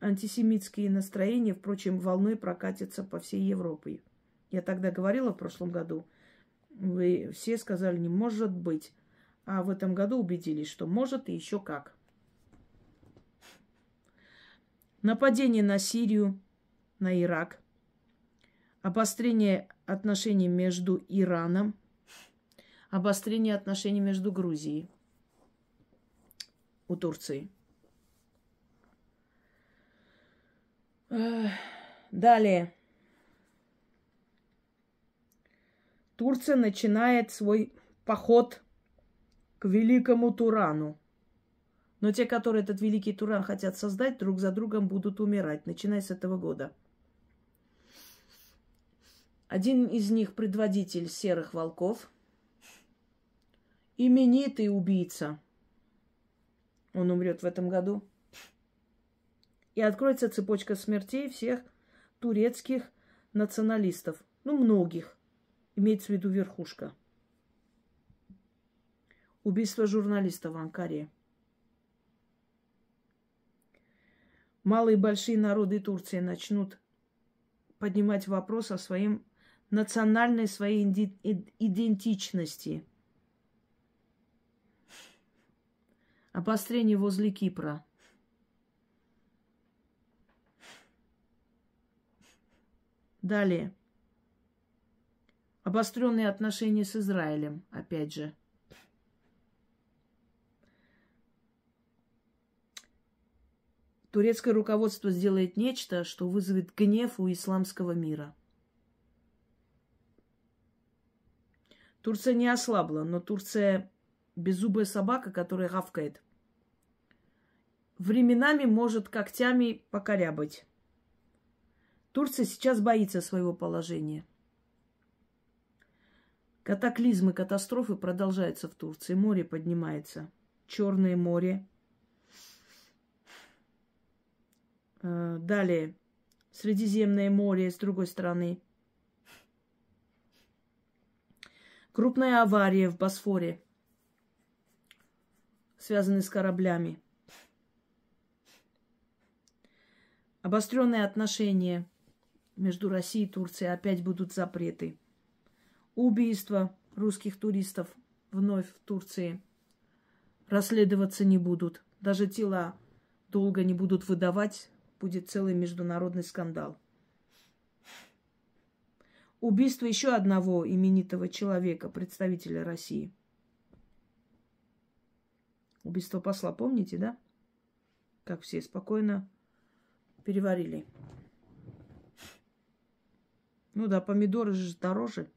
антисемитские настроения, впрочем, волной прокатятся по всей Европе. Я тогда говорила в прошлом году, вы все сказали, не может быть. А в этом году убедились, что может и еще как. Нападение на Сирию, на Ирак, обострение отношений между Ираном обострение отношений между Грузией у Турции. Далее. Турция начинает свой поход к великому Турану. Но те, которые этот великий Туран хотят создать, друг за другом будут умирать, начиная с этого года. Один из них предводитель серых волков, именитый убийца. Он умрет в этом году. И откроется цепочка смертей всех турецких националистов. Ну, многих. Имеется в виду верхушка. Убийство журналиста в Анкаре. Малые и большие народы Турции начнут поднимать вопрос о своем национальной своей идентичности – Обострение возле Кипра. Далее. Обостренные отношения с Израилем, опять же. Турецкое руководство сделает нечто, что вызовет гнев у исламского мира. Турция не ослабла, но Турция беззубая собака, которая гавкает. Временами может когтями покорябать. Турция сейчас боится своего положения. Катаклизмы, катастрофы продолжаются в Турции. Море поднимается. Черное море. Э, далее. Средиземное море с другой стороны. Крупная авария в Босфоре связанные с кораблями. Обостренные отношения между Россией и Турцией опять будут запреты. Убийства русских туристов вновь в Турции расследоваться не будут. Даже тела долго не будут выдавать, будет целый международный скандал. Убийство еще одного именитого человека, представителя России – Убийство посла, помните, да? Как все спокойно переварили. Ну да, помидоры же дороже.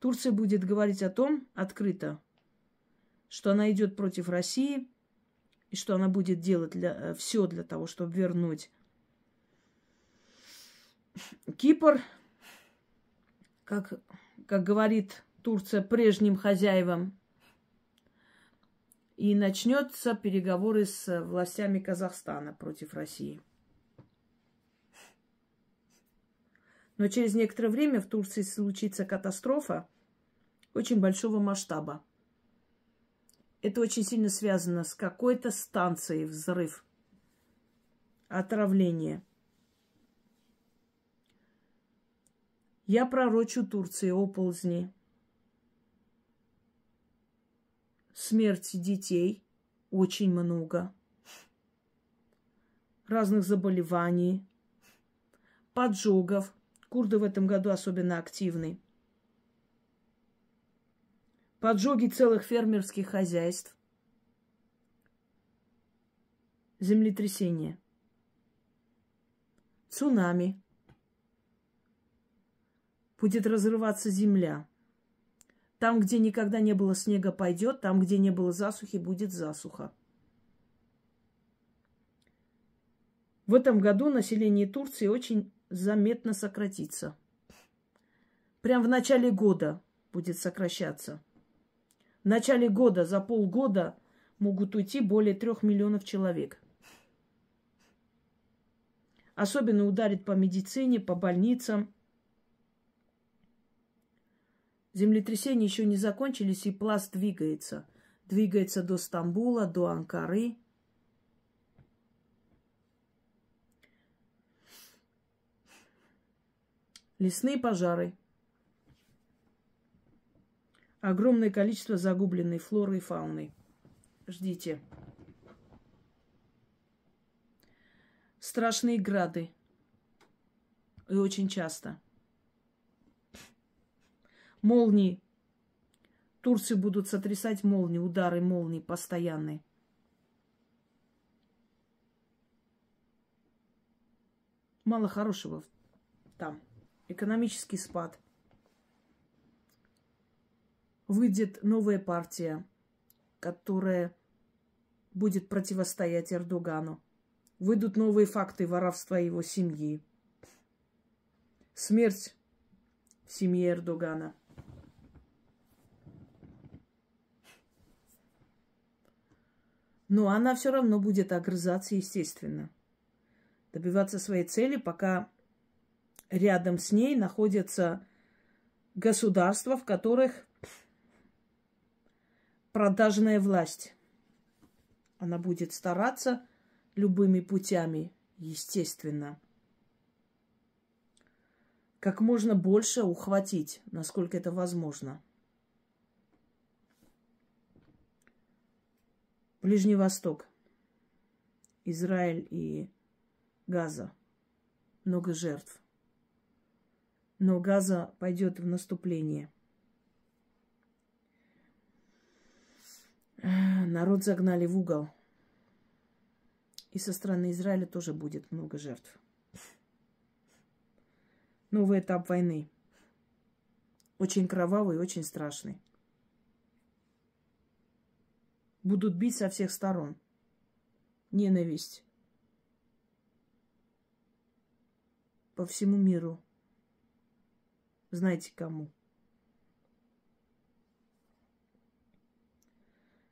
Турция будет говорить о том открыто, что она идет против России и что она будет делать для, э, все для того, чтобы вернуть Кипр, как, как говорит Турция прежним хозяевам. И начнется переговоры с властями Казахстана против России. Но через некоторое время в Турции случится катастрофа очень большого масштаба. Это очень сильно связано с какой-то станцией взрыв, отравление. Я пророчу Турции оползни, смерти детей очень много, разных заболеваний, поджогов. Курды в этом году особенно активны. Поджоги целых фермерских хозяйств. Землетрясение. Цунами. Будет разрываться земля. Там, где никогда не было снега, пойдет. Там, где не было засухи, будет засуха. В этом году население Турции очень заметно сократится. Прям в начале года будет сокращаться. В начале года, за полгода могут уйти более трех миллионов человек. Особенно ударит по медицине, по больницам – Землетрясения еще не закончились, и пласт двигается. Двигается до Стамбула, до Анкары. Лесные пожары. Огромное количество загубленной флоры и фауны. Ждите. Страшные грады. И очень часто молнии. Турцию будут сотрясать молнии, удары молнии постоянные. Мало хорошего там. Экономический спад. Выйдет новая партия, которая будет противостоять Эрдогану. Выйдут новые факты воровства его семьи. Смерть в семье Эрдогана – Но она все равно будет огрызаться, естественно. Добиваться своей цели, пока рядом с ней находятся государства, в которых продажная власть. Она будет стараться любыми путями, естественно. Как можно больше ухватить, насколько это возможно – Ближний Восток. Израиль и Газа. Много жертв. Но Газа пойдет в наступление. Народ загнали в угол. И со стороны Израиля тоже будет много жертв. Новый этап войны. Очень кровавый, очень страшный будут бить со всех сторон. Ненависть. По всему миру. Знаете кому.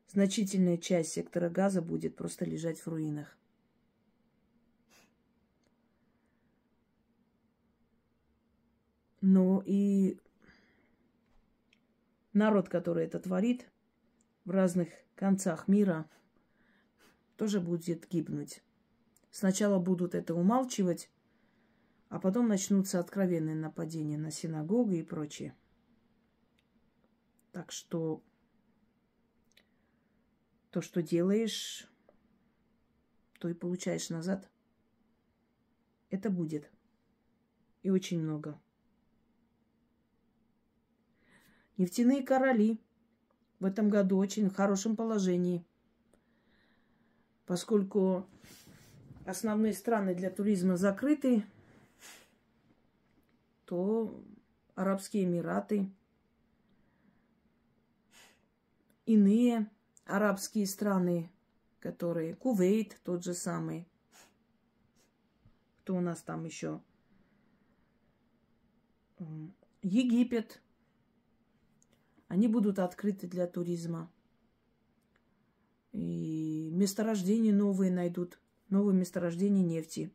Значительная часть сектора газа будет просто лежать в руинах. Но ну и народ, который это творит – в разных концах мира тоже будет гибнуть. Сначала будут это умалчивать, а потом начнутся откровенные нападения на синагоги и прочее. Так что то, что делаешь, то и получаешь назад. Это будет. И очень много. Нефтяные короли – в этом году очень в хорошем положении, поскольку основные страны для туризма закрыты, то Арабские Эмираты, иные арабские страны, которые Кувейт тот же самый, кто у нас там еще, Египет – они будут открыты для туризма. И месторождения новые найдут, новые месторождения нефти.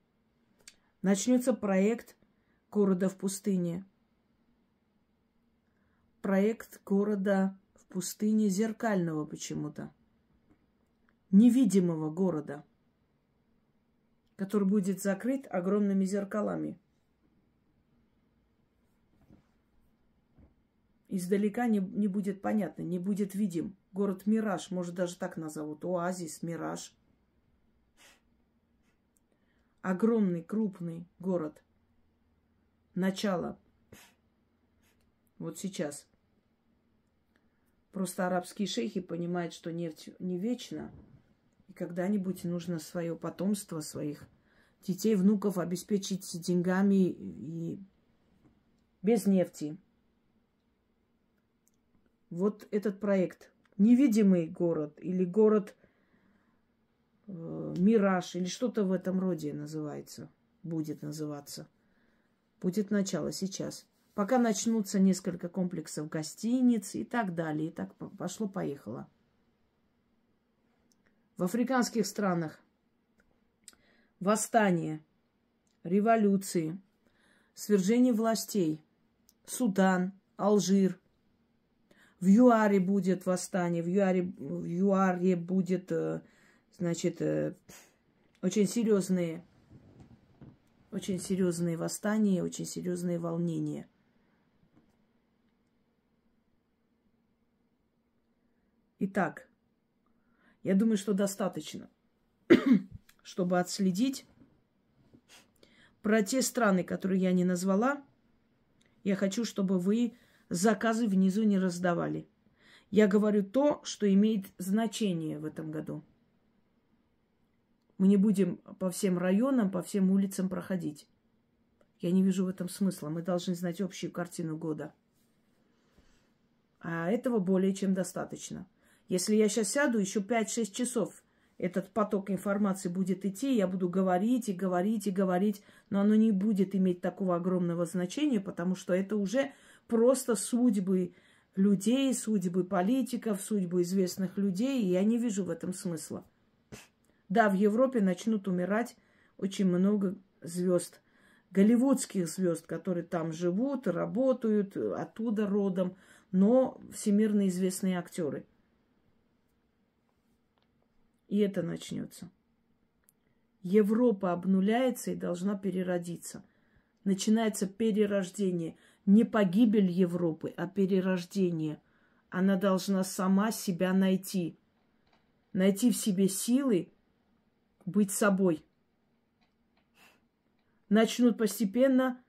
Начнется проект города в пустыне. Проект города в пустыне зеркального почему-то. Невидимого города, который будет закрыт огромными зеркалами. Издалека не, не будет понятно, не будет видим. Город Мираж, может, даже так назовут. Оазис, Мираж. Огромный, крупный город. Начало. Вот сейчас. Просто арабские шейхи понимают, что нефть не вечна. И когда-нибудь нужно свое потомство, своих детей, внуков обеспечить деньгами и без нефти вот этот проект «Невидимый город» или «Город э, Мираж» или что-то в этом роде называется, будет называться. Будет начало сейчас. Пока начнутся несколько комплексов гостиниц и так далее. И так пошло-поехало. В африканских странах восстание, революции, свержение властей, Судан, Алжир, в ЮАРе будет восстание, в ЮАРе, в ЮАРе будет, э, значит, э, очень серьезные, очень серьезные восстания, очень серьезные волнения. Итак, я думаю, что достаточно, чтобы отследить про те страны, которые я не назвала. Я хочу, чтобы вы заказы внизу не раздавали. Я говорю то, что имеет значение в этом году. Мы не будем по всем районам, по всем улицам проходить. Я не вижу в этом смысла. Мы должны знать общую картину года. А этого более чем достаточно. Если я сейчас сяду, еще 5-6 часов этот поток информации будет идти, я буду говорить и говорить и говорить, но оно не будет иметь такого огромного значения, потому что это уже просто судьбы людей, судьбы политиков, судьбы известных людей. И я не вижу в этом смысла. Да, в Европе начнут умирать очень много звезд, голливудских звезд, которые там живут, работают, оттуда родом, но всемирно известные актеры. И это начнется. Европа обнуляется и должна переродиться. Начинается перерождение – не погибель Европы, а перерождение. Она должна сама себя найти. Найти в себе силы быть собой. Начнут постепенно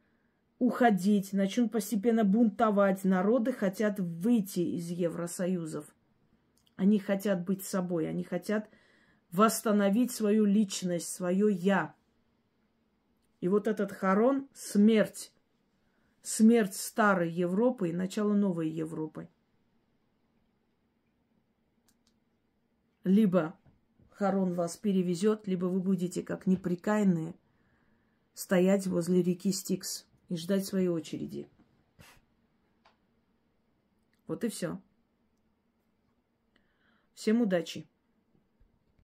уходить, начнут постепенно бунтовать. Народы хотят выйти из Евросоюзов. Они хотят быть собой, они хотят восстановить свою личность, свое я. И вот этот хорон, смерть смерть старой Европы и начало новой Европы. Либо Харон вас перевезет, либо вы будете, как неприкаянные, стоять возле реки Стикс и ждать своей очереди. Вот и все. Всем удачи!